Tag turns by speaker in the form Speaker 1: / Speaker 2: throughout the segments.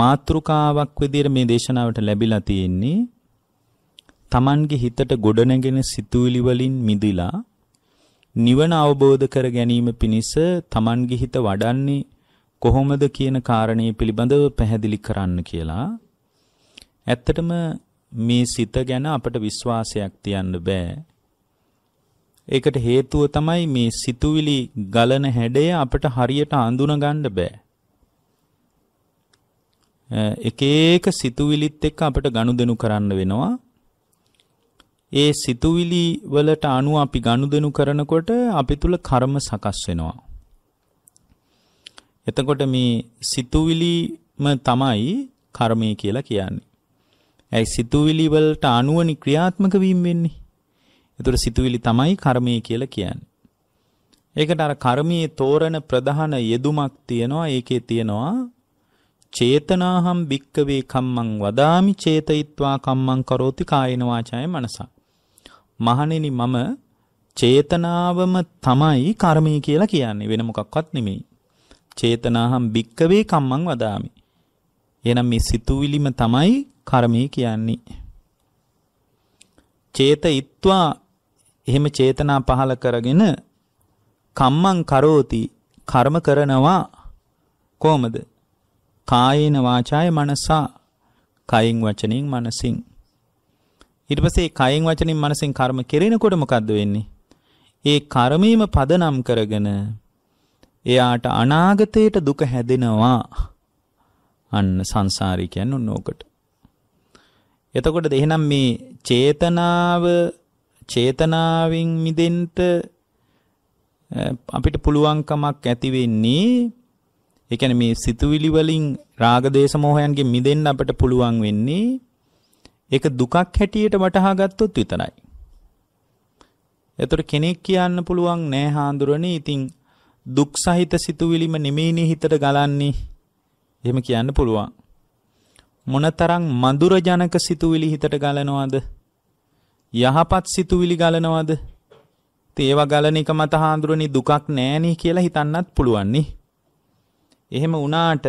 Speaker 1: මාත්‍රිකාවක් විදිහට මේ දේශනාවට ලැබිලා තියෙන්නේ Tamange හිතට ගොඩනැගෙන සිතුවිලි වලින් මිදිලා නිවන අවබෝධ කර ගැනීම පිණිස Tamange හිත වඩන්නේ කොහොමද කියන කාරණේ පිළිබඳව පැහැදිලි කරන්න කියලා ඇත්තටම මේ සිත ගැන අපට විශ්වාසයක් තියන්න බෑ. ඒකට හේතුව තමයි මේ සිතුවිලි ගලන හැඩය අපට හරියට අඳුන ගන්න බෑ. එක එක සිතුවිලිත් එක්ක අපිට ගනුදෙනු කරන්න වෙනවා. ඒ සිතුවිලි වලට අනුව අපි ගනුදෙනු කරනකොට අපි තුල කර්ම සකස් වෙනවා. එතකොට මේ සිතුවිලිම තමයි කර්මය කියලා කියන්නේ. ඇයි සිතුවිලි වලට අනුවනි ක්‍රියාත්මක වීම වෙන්නේ. ඒතර සිතුවිලි තමයි කර්මය කියලා කියන්නේ. ඒකට අර කර්මයේ තෝරන ප්‍රධාන යෙදුමක් තියෙනවා. ඒකේ තියෙනවා චේතනාහම් භික්කවේ කම්මං වදාමි චේතයිත්වා කම්මං කරෝති කායන වාචාය මනසා. මහණෙනි මම චේතනාවම තමයි කර්මය කියලා කියන්නේ වෙන මොකක්වත් නෙමෙයි. චේතනාහම් භික්කවේ කම්මං වදාමි. එහෙනම් මේ සිතුවිලිම තමයි කර්මය කියන්නේ. චේතයිත්වා එහෙම චේතනා පහල කරගෙන කම්මං කරෝති කර්ම කරනවා කොහොමද කායේන වාචාය මනසා කයින් වචනෙන් මනසින් ඊට පස්සේ කයින් වචනෙන් මනසින් කර්ම කෙරෙනකොට මොකද්ද වෙන්නේ ඒ කර්මීම පදනම් කරගෙන එයාට අනාගතයට දුක හැදෙනවා අන්න සංසාරී කියන්නේ ඕකට එතකොට එහෙනම් මේ චේතනාව චේතනාවෙන් මිදෙන්න අපිට පුළුවන්කමක් ඇති වෙන්නේ ඒ කියන්නේ මේ සිතුවිලි වලින් රාග දේශ මොහයන්ගෙන් මිදෙන්න අපට පුළුවන් වෙන්නේ ඒක දුකක් හැටියට වටහා ගත්තොත් විතරයි. එතකොට කෙනෙක් කියන්න පුළුවන් නෑ හාඳුරනේ ඉතින් දුක් සහිත සිතුවිලිම නෙමෙයිනේ හිතට ගලන්නේ. එහෙම කියන්න පුළුවන්. මොනතරම් මధుර ජනක සිතුවිලි හිතට ගලනවද? යහපත් සිතුවිලි ගලනවද? ඒවා ගලන එක මත හාඳුරනේ දුකක් නෑනේ කියලා හිතන්නත් පුළුවන් නේ. එහෙම වුණාට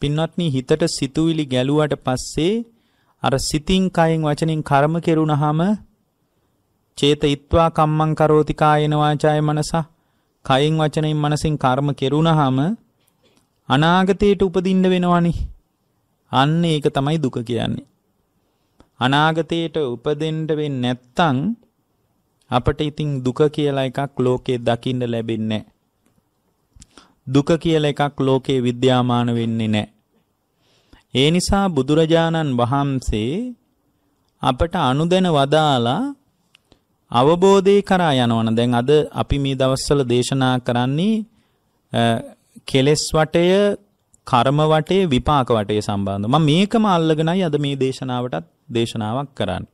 Speaker 1: පින්වත්නි හිතට සිතුවිලි ගැලුවට පස්සේ අර සිතින් කයෙන් වචනින් කර්ම කෙරුණාම චේතයිත්වා කම්මං කරෝති කායන වාචාය මනසා කයෙන් වචනයෙන් මනසින් කර්ම කෙරුණාම අනාගතයට උපදින්න වෙනවනි. අන්න ඒක තමයි දුක කියන්නේ. අනාගතයට උපදෙන්න වෙන්නේ නැත්තම් අපට ඉතින් දුක කියලා එකක් ලෝකේ දකින්න ලැබෙන්නේ නැහැ. දුක කියලා එකක් ලෝකේ විද්‍යාමාන වෙන්නේ නැහැ. ඒ නිසා බුදුරජාණන් වහන්සේ අපට අනුදැන වදාලා අවබෝධය කරා යනවන. දැන් අද අපි මේ දවස්වල දේශනා කරන්නේ කෙලෙස් වටය, කර්ම වටය, විපාක වටය සම්බන්ධව. මම මේකම අල්ලගෙනයි අද මේ දේශනාවටත් දේශනාවක් කරන්නේ.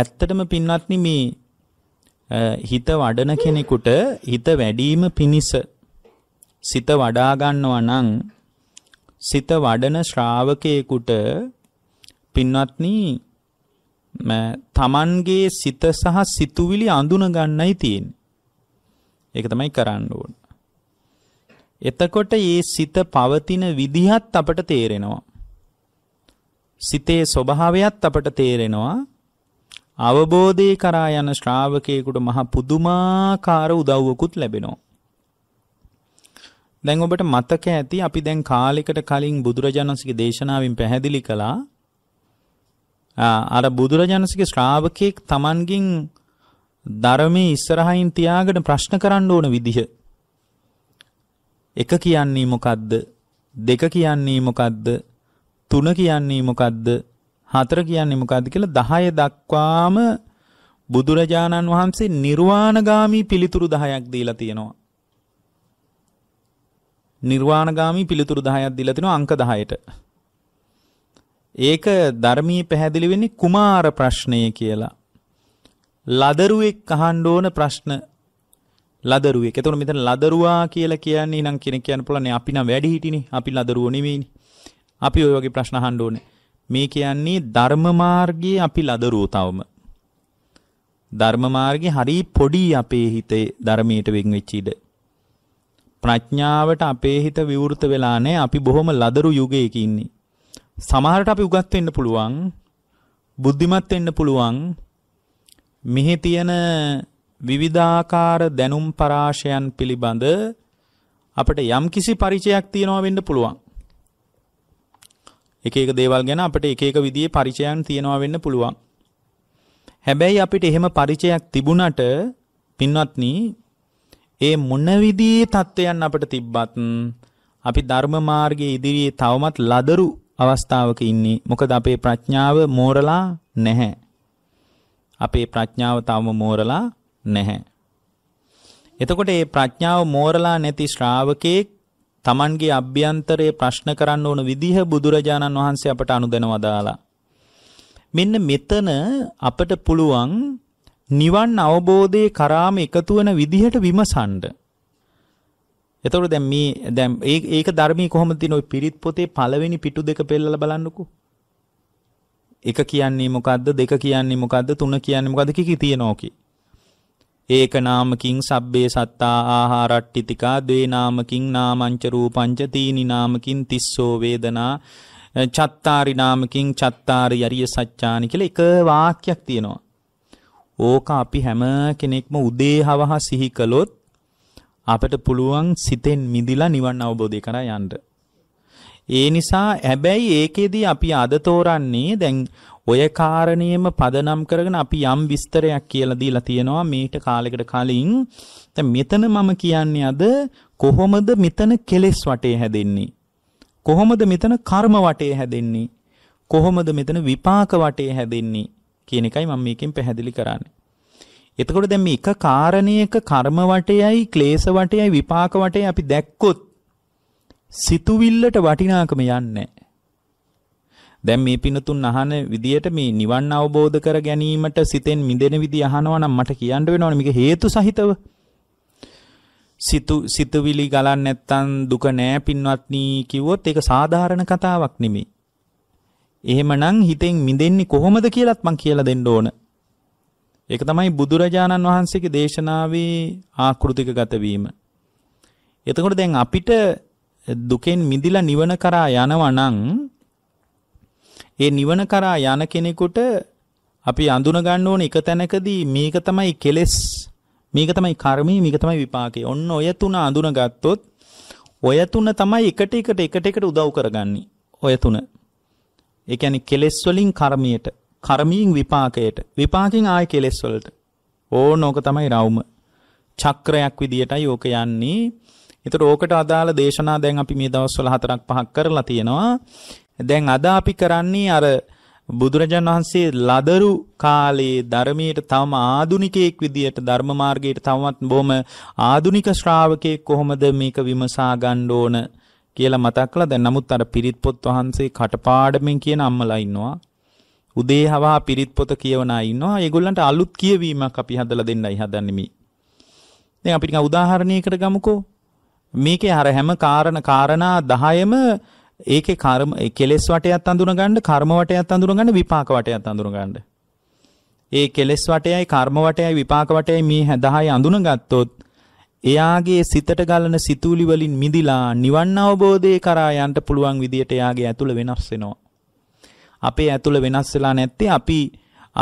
Speaker 1: ඇත්තටම පින්වත්නි මේ හිත වඩන කෙනෙකුට හිත වැඩිම පිනිස සිත වඩා ගන්නවා නම් සිත වඩන ශ්‍රාවකයෙකුට පින්වත්නි තමන්ගේ සිත සහ සිතුවිලි අඳුන ගන්නයි තියෙන්නේ. ඒක තමයි කරන්න ඕන. එතකොට මේ සිත පවතින විදිහත් අපට තේරෙනවා. සිතේ ස්වභාවයත් අපට තේරෙනවා. අවබෝධය කරා යන ශ්‍රාවකයෙකුට මහ පුදුමාකාර උදව්වකුත් ලැබෙනවා. දැන් ඔබට මතක ඇති අපි දැන් කාලෙකට කලින් බුදුරජාණන්සේගේ දේශනාවෙන් පැහැදිලි කළා අර බුදුරජාණන්සේගේ ශ්‍රාවකෙක් Tamanගෙන් ධර්මයේ ඉස්සරහින් තියාගෙන ප්‍රශ්න කරන්න ඕන විදිහ එක කියන්නේ මොකද්ද දෙක කියන්නේ මොකද්ද තුන කියන්නේ මොකද්ද හතර කියන්නේ මොකද්ද කියලා 10 දක්වාම බුදුරජාණන් වහන්සේ නිර්වාණගාමී පිළිතුරු 10ක් දීලා තියෙනවා නිර්වාණගාමී පිළිතුරු 10ක් දීලා තිනවා අංක 10ට. ඒක ධර්මී පැහැදිලි වෙන්නේ කුමාර ප්‍රශ්නය කියලා. ලදරුවෙක් අහන්න ඕන ප්‍රශ්න ලදරුවෙක්. එතකොට මෙතන ලදරුවා කියලා කියන්නේ නම් කෙනෙක් කියන්න පුළුවන් අපි නම් වැඩි හිටිනේ. අපි ලදරුවෝ නෙමෙයිනේ. අපි ওই වගේ ප්‍රශ්න අහන්න ඕනේ. මේ කියන්නේ ධර්ම මාර්ගයේ අපි ලදරුවෝ තවම. ධර්ම මාර්ගේ හරි පොඩි අපේ හිතේ ධර්මයට වෙන් වෙච්ච ඉඩ. ප්‍රඥාවට අපේ හිත විවෘත වෙලා නැහැ. අපි බොහොම ලදරු යුගයක ඉන්නේ. සමහරට අපි උගත් වෙන්න පුළුවන්, බුද්ධිමත් වෙන්න පුළුවන්. මෙහි තියෙන විවිධාකාර දැනුම් පරාශයන් පිළිබඳ අපිට යම්කිසි පරිචයක් තියනවා වෙන්න පුළුවන්. එක එක දේවල් ගැන අපිට එක එක විදිහේ පරිචයන් තියනවා වෙන්න පුළුවන්. හැබැයි අපිට එහෙම පරිචයක් තිබුණට පින්වත්නි ඒ මොන විදිහේ தත්වයන් අපිට තිබ්බත් අපි ධර්ම මාර්ගයේ ඉදිරියේ තවමත් ලදරු අවස්ථාවක ඉන්නේ. මොකද අපේ ප්‍රඥාව මෝරලා නැහැ. අපේ ප්‍රඥාව තවම මෝරලා නැහැ. එතකොට මේ ප්‍රඥාව මෝරලා නැති ශ්‍රාවකේ Tamanගේ අභ්‍යන්තරයේ ප්‍රශ්න කරන්න ඕන විදිහ බුදුරජාණන් වහන්සේ අපට අනුදැනවදාලා. මෙන්න මෙතන අපට පුළුවන් නිවන් අවබෝධයේ කරාම එකතු වෙන විදිහට විමසන්න. එතකොට දැන් මේ දැන් ඒක ධර්මයේ කොහොමද තියෙන ඔය පිරිත් පොතේ පළවෙනි පිටු දෙක පෙල්ලලා බලන්නකෝ. එක කියන්නේ මොකද්ද දෙක කියන්නේ මොකද්ද තුන කියන්නේ මොකද්ද කිකි තියනෝකේ. ඒක නාමකින් සබ්බේ සත්තා ආහාරට්ටිතිකා දේ නාමකින් නාමංච රූපංච තීනි නාමකින් තිස්සෝ වේදනා චත්තාරි නාමකින් චත්තාරි යරිය සච්ඡානි කියලා එක වාක්‍යයක් තියෙනවා. ඕක අපි හැම කෙනෙක්ම උදේ හවහා සිහි කළොත් අපට පුළුවන් සිතෙන් මිදිලා නිවන් අවබෝධය කරා යන්න. ඒ නිසා හැබැයි ඒකෙදී අපි අද තෝරන්නේ දැන් ඔය කාරණේම පදනම් කරගෙන අපි යම් විස්තරයක් කියලා දීලා තියෙනවා මේට කාලයකට කලින්. දැන් මෙතන මම කියන්නේ අද කොහොමද මෙතන කෙලෙස් වටේ හැදෙන්නේ? කොහොමද මෙතන කර්ම වටේ හැදෙන්නේ? කොහොමද මෙතන විපාක වටේ හැදෙන්නේ? කියන එකයි මම මේකෙන් පැහැදිලි කරන්නේ. එතකොට දැන් මේ එක කාරණයක කර්ම වටයයි ක්ලේශ වටයයි විපාක වටයයි අපි දැක්කොත් සිතුවිල්ලට වටිනාකම යන්නේ දැන් මේ පිනතුන් අහන විදියට මේ නිවන් අවබෝධ කර ගැනීමට සිතෙන් මිදෙන විදිය අහනවා නම් මට කියන්න වෙනවනේ මේක හේතු සහිතව. සිතු සිතුවිලි ගලන්නේ නැත්තම් දුක නෑ පින්වත්නි කිව්වොත් ඒක සාධාරණ කතාවක් නෙමෙයි. එහෙමනම් හිතෙන් මිදෙන්නේ කොහොමද කියලත් මං කියලා දෙන්න ඕන. ඒක තමයි බුදුරජාණන් වහන්සේගේ දේශනාවේ ආකෘතික ගතවීම. එතකොට දැන් අපිට දුකෙන් මිදිලා නිවන කරා යනවා නම් ඒ නිවන කරා යන කෙනෙකුට අපි අඳුන ගන්න ඕන එක තැනකදී මේක තමයි කෙලෙස් මේක තමයි කර්මය මේක තමයි විපාකය. ඔන්න ඔය තුන අඳුන ගත්තොත් ඔය තුන තමයි එකට එකට එකට එකට උදව් කරගන්නේ. ඔය තුන. ඒ කියන්නේ කෙලෙස් වලින් කර්මයට, කර්මයෙන් විපාකයට, විපාකෙන් ආය කෙලෙස් වලට. ඕන ඕක තමයි රවුම. චක්‍රයක් විදියටයි ඕක යන්නේ. ඒතර ඕකට අදාළ දේශනා දැන් අපි මේ දවස්වල හතරක් පහක් කරලා තියෙනවා. දැන් අද අපි කරන්නේ අර බුදුරජාණන් වහන්සේ ලදරු කාලයේ ධර්මයට තම ආදුනිකයෙක් විදියට ධර්ම මාර්ගයට තවමත් බොහොම ආදුනික ශ්‍රාවකයෙක් කොහොමද මේක විමසා ගන්න ඕන කියලා මතක් කළා. දැන් නමුත් අර පිරිත් පොත් වහන්සේ කටපාඩමින් කියන අම්මලා ඉන්නවා. උදේ හවහා පිරිත් පොත කියවන අය ඉන්නවා. ඒගොල්ලන්ට අලුත් කියවීමක් අපි හදලා දෙන්නයි හදන්නේ මේ. දැන් අපි ටිකක් උදාහරණයකට ගමුකෝ. මේකේ අර හැම කාරණ කාරණා 10ම ඒකේ කර්ම කෙලෙස් වටයත් අඳුනගන්න කර්ම වටයත් අඳුනගන්න විපාක වටයත් අඳුනගන්න. ඒ කෙලෙස් වටයයි කර්ම වටයයි විපාක වටයයි මේ 10යි අඳුනගත්තොත් එයාගේ සිතට ගලන සිතුවිලි වලින් මිදිලා නිවන් අවබෝධයේ කරා යන්න පුළුවන් විදියට එයාගේ ඇතුළ වෙනස් වෙනවා. අපේ ඇතුළ වෙනස් වෙලා නැත්තේ අපි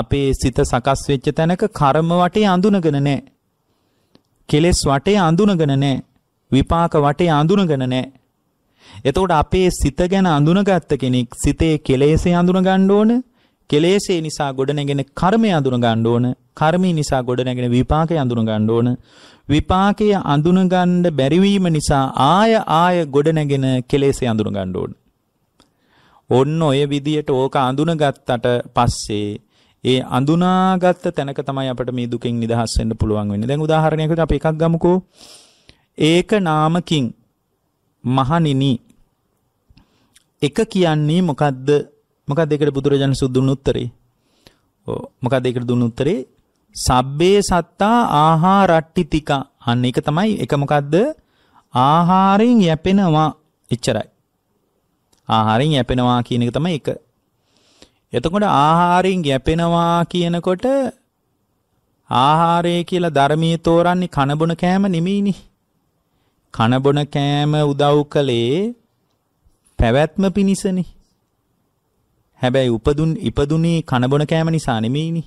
Speaker 1: අපේ සිත සකස් වෙච්ච තැනක කර්ම වටේ අඳුනගෙන නැහැ. කෙලෙස් වටේ අඳුනගෙන නැහැ. විපාක වටේ අඳුනගෙන නැහැ. එතකොට අපේ සිත ගැන අඳුනගත්ත කෙනෙක් සිතේ කෙලෙසේ අඳුනගන්න ඕන. කෙලෙසේ නිසා ගොඩනැගෙන කර්මය අඳුනගන්න ඕන. කර්මය නිසා ගොඩනැගෙන විපාකය අඳුනගන්න ඕන. විපාකය අඳුනගන්න බැරිවීම නිසා ආය ආය ගොඩනැගෙන කෙලෙසේ අඳුනගන්න ඕන. ඔන්න ඔය විදියට ඕක අඳුනගත්තට පස්සේ ඒ අඳුනාගත්ත තැනක තමයි අපිට මේ දුකෙන් නිදහස් වෙන්න පුළුවන් වෙන්නේ. දැන් උදාහරණයකට අපි එකක් ගමුකෝ. ඒක නාමකින් මහණෙනි එක කියන්නේ මොකද්ද? මොකද්ද ඒකට බුදුරජාණන් සුදුන් උත්තරේ? ඔව් මොකද්ද ඒකට දුන්න උත්තරේ? සබ්බේ සත්තා ආහාරට්ටිතික අන්න එක තමයි එක මොකද්ද ආහාරයෙන් යැපෙනවා එච්චරයි ආහාරයෙන් යැපෙනවා කියන එක තමයි එක එතකොට ආහාරයෙන් යැපෙනවා කියනකොට ආහාරය කියලා ධර්මයේ තෝරන්නේ කනබොන කෑම නෙමෙයිනි කනබොන කෑම උදව් කළේ පැවැත්ම පිණිසනේ හැබැයි උපදුන් ඉපදුනේ කනබොන කෑම නිසා නෙමෙයිනේ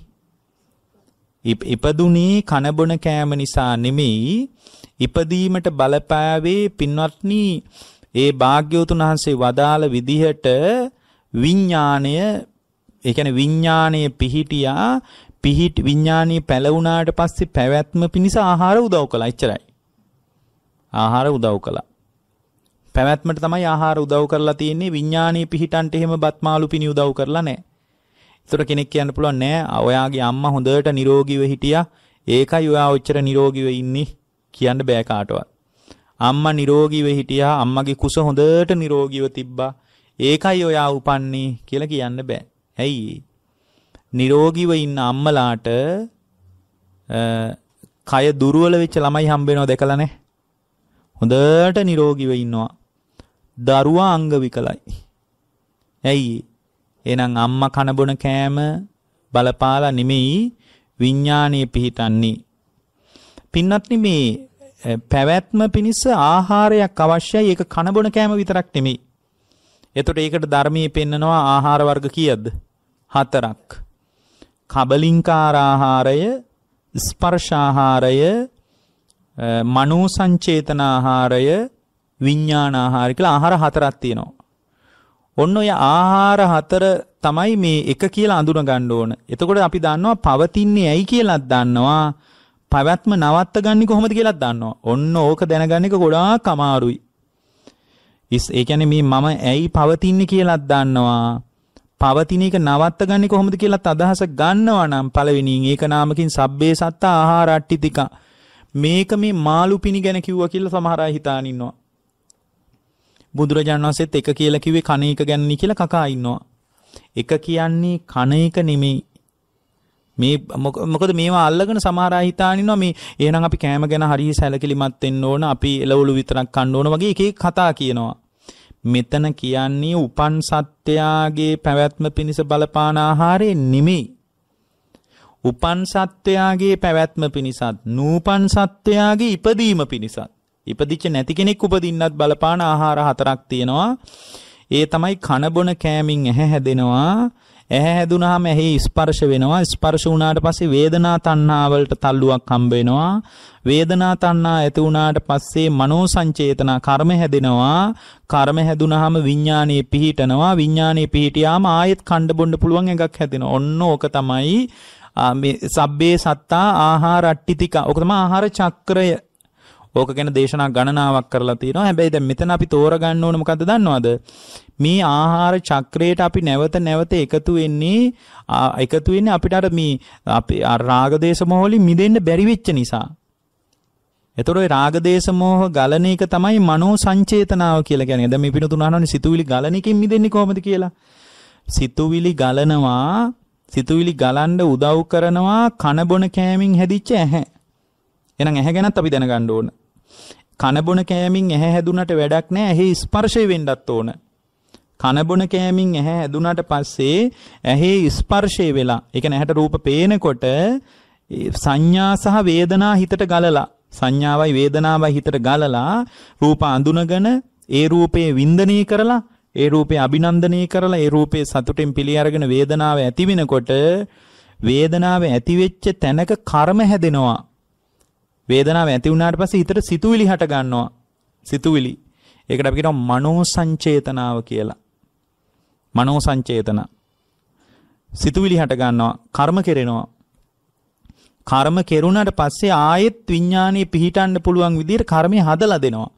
Speaker 1: ඉපදුනේ කනබොන කෑම නිසා නෙමෙයි ඉපදීමට බලපෑවේ පින්වත්නි ඒ භාග්‍යවතුන් වහන්සේ වදාළ විදිහට විඥාණය ඒ කියන්නේ විඥාණය පිහිටියා පිහිටි විඥාණී පැලවුණාට පස්සේ පැවැත්ම පිණිස ආහාර උදව් කළා එච්චරයි ආහාර උදව් කළා පැවැත්මට තමයි ආහාර උදව් කරලා තියෙන්නේ විඥාණී පිහිටන්ට එහෙම බත්මාළු පිණි උදව් කරලා නැහැ ඒතර කෙනෙක් කියන්න පුළුවන් නෑ ඔයාගේ අම්මා හොඳට නිරෝගීව හිටියා. ඒකයි ඔයා ඔච්චර නිරෝගීව ඉන්නේ කියන්න බෑ කාටවත්. අම්මා නිරෝගීව හිටියා. අම්මගේ කුස හොඳට නිරෝගීව තිබ්බා. ඒකයි ඔයා උපන්නේ කියලා කියන්න බෑ. ඇයි? නිරෝගීව ඉන්න අම්මලාට කය දුර්වල වෙච්ච ළමයි හම්බ වෙනව දැකලානේ. හොඳට නිරෝගීව ඉන්නවා. දරුවා අංග විකලයි. ඇයි? එහෙනම් අම්මා කන බොන කෑම බලපාලා නෙමෙයි විඥානීය පිහිටන්නේ. පින්නත් මේ පැවැත්ම පිණිස ආහාරයක් අවශ්‍යයි. ඒක කන බොන කෑම විතරක් නෙමෙයි. එතකොට ඒකට ධර්මයේ පෙන්නනවා ආහාර වර්ග කීයද? හතරක්. කබලින්කාර ආහාරය, ස්පර්ශ ආහාරය, මනෝ සංචේතන ආහාරය, විඥාන ආහාර කියලා ආහාර හතරක් තියෙනවා. ඔන්න ඔය ආහාර හතර තමයි මේ එක කියලා අඳුන ගන්න ඕන. එතකොට අපි දන්නවා පවතින්නේ ඇයි කියලාත් දන්නවා. පැවැත්ම නවත්ත ගන්නේ කොහොමද කියලාත් දන්නවා. ඔන්න ඕක දැනගන්න එක ගොඩාක් අමාරුයි. ඉස් ඒ කියන්නේ මේ මම ඇයි පවතින්නේ කියලාත් දන්නවා. පවතින එක නවත්ත ගන්නේ කොහොමද කියලාත් අදහස ගන්නවා නම් පළවෙනියෙන් ඒක නාමකින් සබ්බේ සත්ත ආහාර අට්ටිතික මේක මේ මාළු පිණි ගැන කිව්වා කියලා සමහර අය හිතාන ඉන්නවා. බුදුරජාණන් වහන්සේත් එක කියලා කිව්වේ කණ එක ගැන්නේ කියලා කකා ඉන්නවා. එක කියන්නේ කණ එක නෙමෙයි. මේ මොකද මේවා අල්ලගෙන සමහර අය හිතානිනවා මේ එහෙනම් අපි කෑම ගැන හරිය සැලකිලිමත් වෙන්න ඕන අපි එළවලු විතරක් කන්න ඕන වගේ එක එක කතා කියනවා. මෙතන කියන්නේ උපන් සත්‍යයාගේ පැවැත්ම පිණිස බලපාන ආහාරය නෙමෙයි. උපන් සත්‍යයාගේ පැවැත්ම පිණිසත් නූපන් සත්‍යයාගේ ඉපදීම පිණිසත් ඉපදිච්ච නැති කෙනෙක් උපදින්නත් බලපාන ආහාර හතරක් තියෙනවා. ඒ තමයි කන බොන කෑමින් ඇහැ හැදෙනවා. ඇහැ හැදුනහම ඇහි ස්පර්ශ වෙනවා. ස්පර්ශ වුණාට පස්සේ වේදනා තණ්හාවලට තල්ලුවක් හම්බ වෙනවා. වේදනා තණ්හා ඇති වුණාට පස්සේ මනෝ සංචේතනා කර්ම හැදෙනවා. කර්ම හැදුනහම විඥානයේ පිහිටනවා. විඥානයේ පිහිටියාම ආයෙත් කණ්ඩ බොන්න පුළුවන් එකක් හැදෙනවා. ඔන්න ඕක තමයි මේ සබ්බේ සත්තා ආහාර අට්ටිතික. ඕක තමයි ආහාර චක්‍රය ඕක ගැන දේශනා ගණනාවක් කරලා තියෙනවා. හැබැයි දැන් මෙතන අපි තෝරගන්න ඕන මොකද්ද දන්නවද? මේ ආහාර චක්‍රයට අපි නැවත නැවත එකතු වෙන්නේ එකතු වෙන්නේ අපිට අර මේ අපි රාගදේශ මොහොලි මිදෙන්න බැරි වෙච්ච නිසා. එතකොට ওই රාගදේශ මොහ ගලන එක තමයි මනෝ සංචේතනාව කියලා කියන්නේ. දැන් මේ පිටුතුනානනේ සිතුවිලි ගලන එකෙන් මිදෙන්නේ කොහොමද කියලා. සිතුවිලි ගලනවා සිතුවිලි ගලන්න උදව් කරනවා කන බොන කෑමෙන් හැදිච්ච ඇහැ. එහෙනම් ඇහැ ගැනත් අපි දැනගන්න ඕන. කනබොන කෑමින් ඇහැ හැදුනට වැඩක් නෑ ඇහි ස්පර්ශය වෙන්නත් ඕන. කනබොන කෑමින් ඇහැ හැදුනට පස්සේ ඇහි ස්පර්ශය වෙලා ඒ කියන්නේ ඇහැට රූප පේනකොට සංඥා සහ වේදනා හිතට ගලලා සංඥාවයි වේදනාවයි හිතට ගලලා රූප අඳුනගෙන ඒ රූපේ වින්දනය කරලා ඒ රූපේ අභිනන්දනය කරලා ඒ රූපේ සතුටින් පිළි අරගෙන වේදනාව ඇති වෙනකොට වේදනාව ඇති වෙච්ච තැනක කර්ම හැදෙනවා වේදනාව ඇති වුණාට පස්සේ හිතට සිතුවිලි හට ගන්නවා. සිතුවිලි. ඒකට අපි කියනවා මනෝ සංචේතනාව කියලා. මනෝ සංචේතන. සිතුවිලි හට ගන්නවා, කර්ම කෙරෙනවා. කර්ම කෙරුණාට පස්සේ ආයෙත් විඥානෙ පිහිටන්න පුළුවන් විදිහට කර්මය හදලා දෙනවා.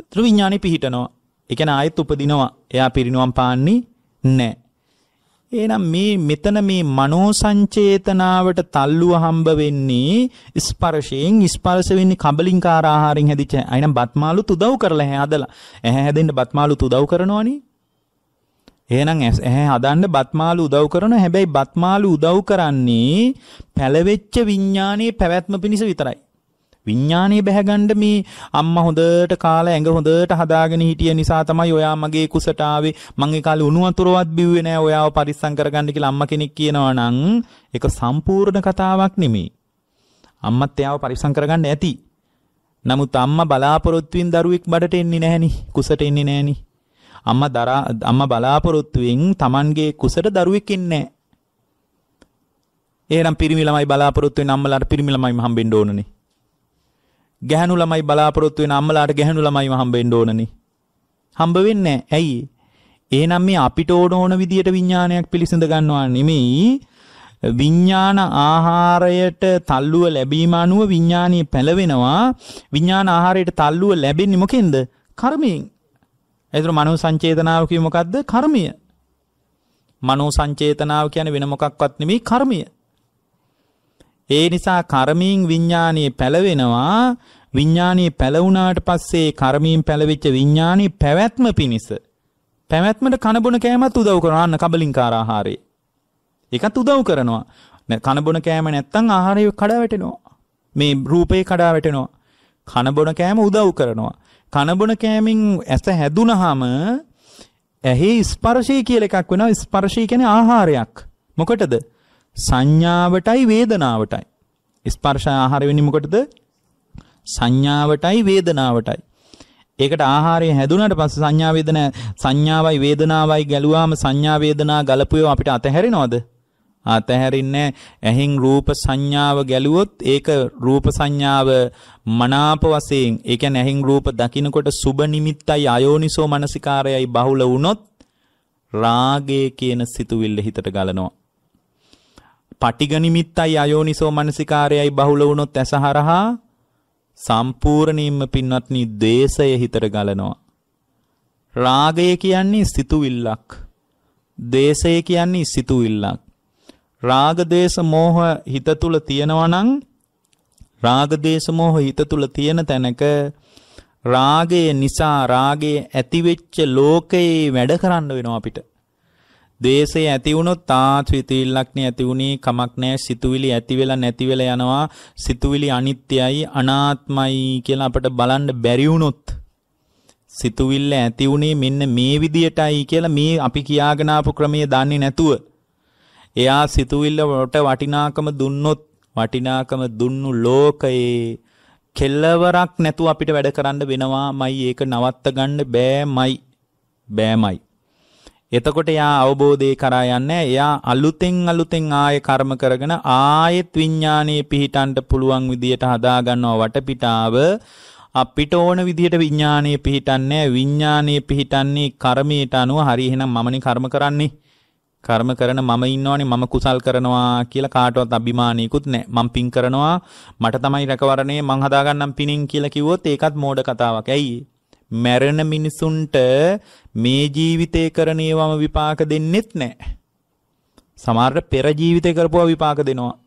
Speaker 1: ඒතර විඥානෙ පිහිටනවා. ඒ කියන්නේ ආයෙත් උපදිනවා. එයා පිරිනුවම් පාන්නේ නැහැ. එහෙනම් මේ මෙතන මේ මනෝ සංචේතනාවට තල්ලුව හම්බ වෙන්නේ ස්පර්ශයෙන් ස්පර්ශ වෙන්නේ කබලින්කාර ආහාරයෙන් හැදිච්ච. අයිනම් බත්මාලුත් උදව් කරලා හැදලා. ඇහැ හැදෙන්න බත්මාලුත් උදව් කරනවනේ. එහෙනම් ඇහැ හදන්න බත්මාලු උදව් කරනවා. හැබැයි බත්මාලු උදව් කරන්නේ පැලවෙච්ච විඥානයේ පැවැත්ම පිණිස විතරයි. විඥානය බැහැගන්න මේ අම්මා හොඳට කාලා ඇඟ හොඳට හදාගෙන හිටිය නිසා තමයි ඔයා මගේ කුසට ආවේ මං ඒ කාලේ උණු වතුරවත් බිව්වේ නෑ ඔයාව පරිස්සම් කරගන්න කියලා අම්මා කෙනෙක් කියනවා නම් ඒක සම්පූර්ණ කතාවක් නෙමෙයි අම්මත් එයාව පරිස්සම් කරගන්න ඇති නමුත් අම්මා බලාපොරොත්තුෙන් දරුවෙක් බඩට එන්නේ නැහෙනි කුසට එන්නේ නැහෙනි අම්මා දරා අම්මා බලාපොරොත්තුෙන් Tamanගේ කුසට දරුවෙක් ඉන්නේ නැහැ එහෙනම් පිරිමි ළමයි බලාපොරොත්තු වෙන අම්මලාට පිරිමි ළමයිම හම්බෙන්න ඕනනේ ගැහණු ළමයි බලාපොරොත්තු වෙන අම්මලාට ගැහණු ළමයිව හම්බෙන්න ඕනනේ. හම්බ වෙන්නේ නැහැ. ඇයි? එහෙනම් මේ අපිට ඕන ඕන විදියට විඥානයක් පිළිසඳ ගන්නවා නෙමෙයි විඥාන ආහාරයට තල්ලුව ලැබීම අනුව විඥානීය පැලවෙනවා විඥාන ආහාරයට තල්ලුව ලැබෙන්නේ මොකෙන්ද කර්මයෙන් ඒතර මනෝ සංචේතනාව කිය මොකද්ද කර්මය මනෝ සංචේතනාව කියන්නේ වෙන මොකක්වත් නෙමෙයි කර්මය ඒ නිසා කර්මයෙන් විඤ්ඥානයේ පැලවෙනවා විඤ්ඥානයේ පැලවුනාට පස්සේ කර්මීන් පැලවිච්ච විඤ්ඥානී පැවැත්ම පිණිස. පැවැත්මට කණබුණ කෑමත් උදව් කරන්න කබලින්කාරාහාරේ. එකත් උදව් කරනවා. කණබොන කෑම නැත්තං ආහාරය කඩාවැටෙනවා. මේ රූපය කඩාවැටෙනවා. කණබොන කෑම උදව් කරනවා. කණබොන කෑමින් ඇස හැදුනහම ඇහි ස්පර්ශී කියල එකක් වෙන ස්පර්ශී කෙන ආහාරයක්. මොකටද සංඥාවටයි වේදනාවටයි. ස්පර්ශ ආහාර වෙන්නේ මොකටද? සංඥාවටයි වේදනාවටයි. ඒකට ආහාරය හැදුනට පස්සේ සංඥා වේදනා සංඥාවයි වේදනාවයි ගැලුවාම සංඥා වේදනා ගලපුවේ අපිට අතහැරෙනවද? අතහැරින්නේ ඇහෙන් රූප සංඥාව ගැලුවොත් ඒක රූප සංඥාව මනාප වශයෙන් ඒ කියන්නේ ඇහෙන් රූප දකිනකොට සුබ නිමිත්තයි අයෝනිසෝ මනසිකාරයයි බහුල වුණොත් රාගය කියන සිතුවිල්ල හිතට ගලනවා පටිගනිමිත්තයි අයෝනිසෝ මනසිකාරයයි බහුල වුණොත් ඇසහරහා සම්පූර්ණයෙන්ම පින්වත්නි ද්වේෂය හිතර ගලනවා. රාගය කියන්නේ සිතුවිල්ලක්. ද්වේෂය කියන්නේ සිතුවිල්ලක්. රාග දේශ මොහ හිත තුල තියෙනවා නම් රාග දේශ මොහ හිත තුල තියෙන තැනක රාගය නිසා රාගය ඇති වෙච්ච ලෝකේ වැඩ කරන්න වෙනවා අපිට. ද්වේෂය ඇති වුණොත් තාත් සිතුවිල්ලක් නේ ඇති වුණේ කමක් නැහැ සිතුවිලි ඇති වෙලා නැති වෙලා යනවා සිතුවිලි අනිත්‍යයි අනාත්මයි කියලා අපිට බලන්න බැරි වුණොත් සිතුවිල්ල ඇති වුණේ මෙන්න මේ විදියටයි කියලා මේ අපි කියාගෙන ආපු ක්‍රමයේ දන්නේ නැතුව එයා සිතුවිල්ල වලට වටිනාකම දුන්නොත් වටිනාකම දුන්නු ලෝකයේ කෙලවරක් නැතුව අපිට වැඩ කරන්න වෙනවාමයි ඒක නවත්ත ගන්න බෑමයි බෑමයි එතකොට එයා අවබෝධය කරා යන්නේ එයා අලුතෙන් අලුතෙන් ආයෙ කර්ම කරගෙන ආයෙත් විඥානයේ පිහිටන්ට පුළුවන් විදියට හදා ගන්නවා වටපිටාව අපිට ඕන විදිහට විඥානයේ පිහිටන්නේ විඥානයේ පිහිටන්නේ කර්මයට අනුව හරි එහෙනම් මමනේ කර්ම කරන්නේ කර්ම කරන මම ඉන්නවනේ මම කුසල් කරනවා කියලා කාටවත් අභිමානීකුත් නැහැ මම පින් කරනවා මට තමයි රැකවරණේ මං හදාගන්නම් පිනින් කියලා කිව්වොත් ඒකත් මෝඩ කතාවක් ඇයි මැරෙන මිනිසුන්ට මේ ජීවිතේ කරන ඒවම විපාක දෙන්නෙත් නැහැ. සමහරට පෙර ජීවිතේ කරපුවා විපාක දෙනවා.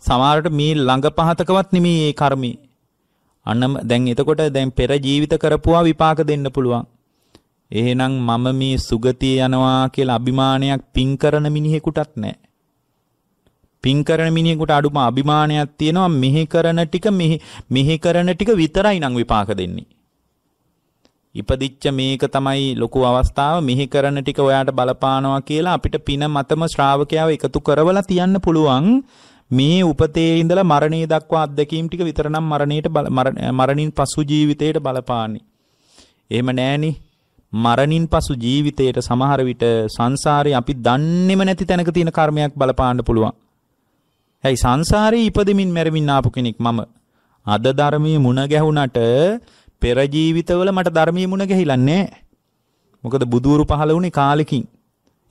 Speaker 1: සමහරට මේ ළඟ පහතකවත් නෙමේ මේ කර්මී. අන්න දැන් එතකොට දැන් පෙර ජීවිත කරපුවා විපාක දෙන්න පුළුවන්. එහෙනම් මම මේ සුගතිය යනවා කියලා අභිමානයක් පින් කරන මිනිහෙකුටත් නැහැ. පින් කරන මිනිහෙකුට අඩුම අභිමානයක් තියෙනවා මෙහි කරන ටික මෙහි මෙහි කරන ටික විතරයි නම් විපාක දෙන්නේ. ඉපදිච්ච මේක තමයි ලොකු අවස්ථාව මෙහි කරන ටික ඔයාට බලපානවා කියලා අපිට පින මතම ශ්‍රාවකයාව එකතු කරවලා තියන්න පුළුවන් මේ උපතේ ඉඳලා මරණය දක්වා අත්දැකීම් ටික විතරනම් මරණයට මරණින් පසු ජීවිතයට බලපාන්නේ. එහෙම නෑනි මරණින් පසු ජීවිතයට සමහර විට සංසාරේ අපි දන්නේම නැති තැනක තියෙන කර්මයක් බලපාන්න පුළුවන්. හැයි සංසාරේ ඉපදෙමින් මැරෙමින් ආපු කෙනෙක් මම අද ධර්මයේ මුණ ගැහුණට පෙර ජීවිතවල මට ධර්මීය මුණ ගැහිලන්නේ මොකද බුදුරු පහල වුණේ කාලෙකින්.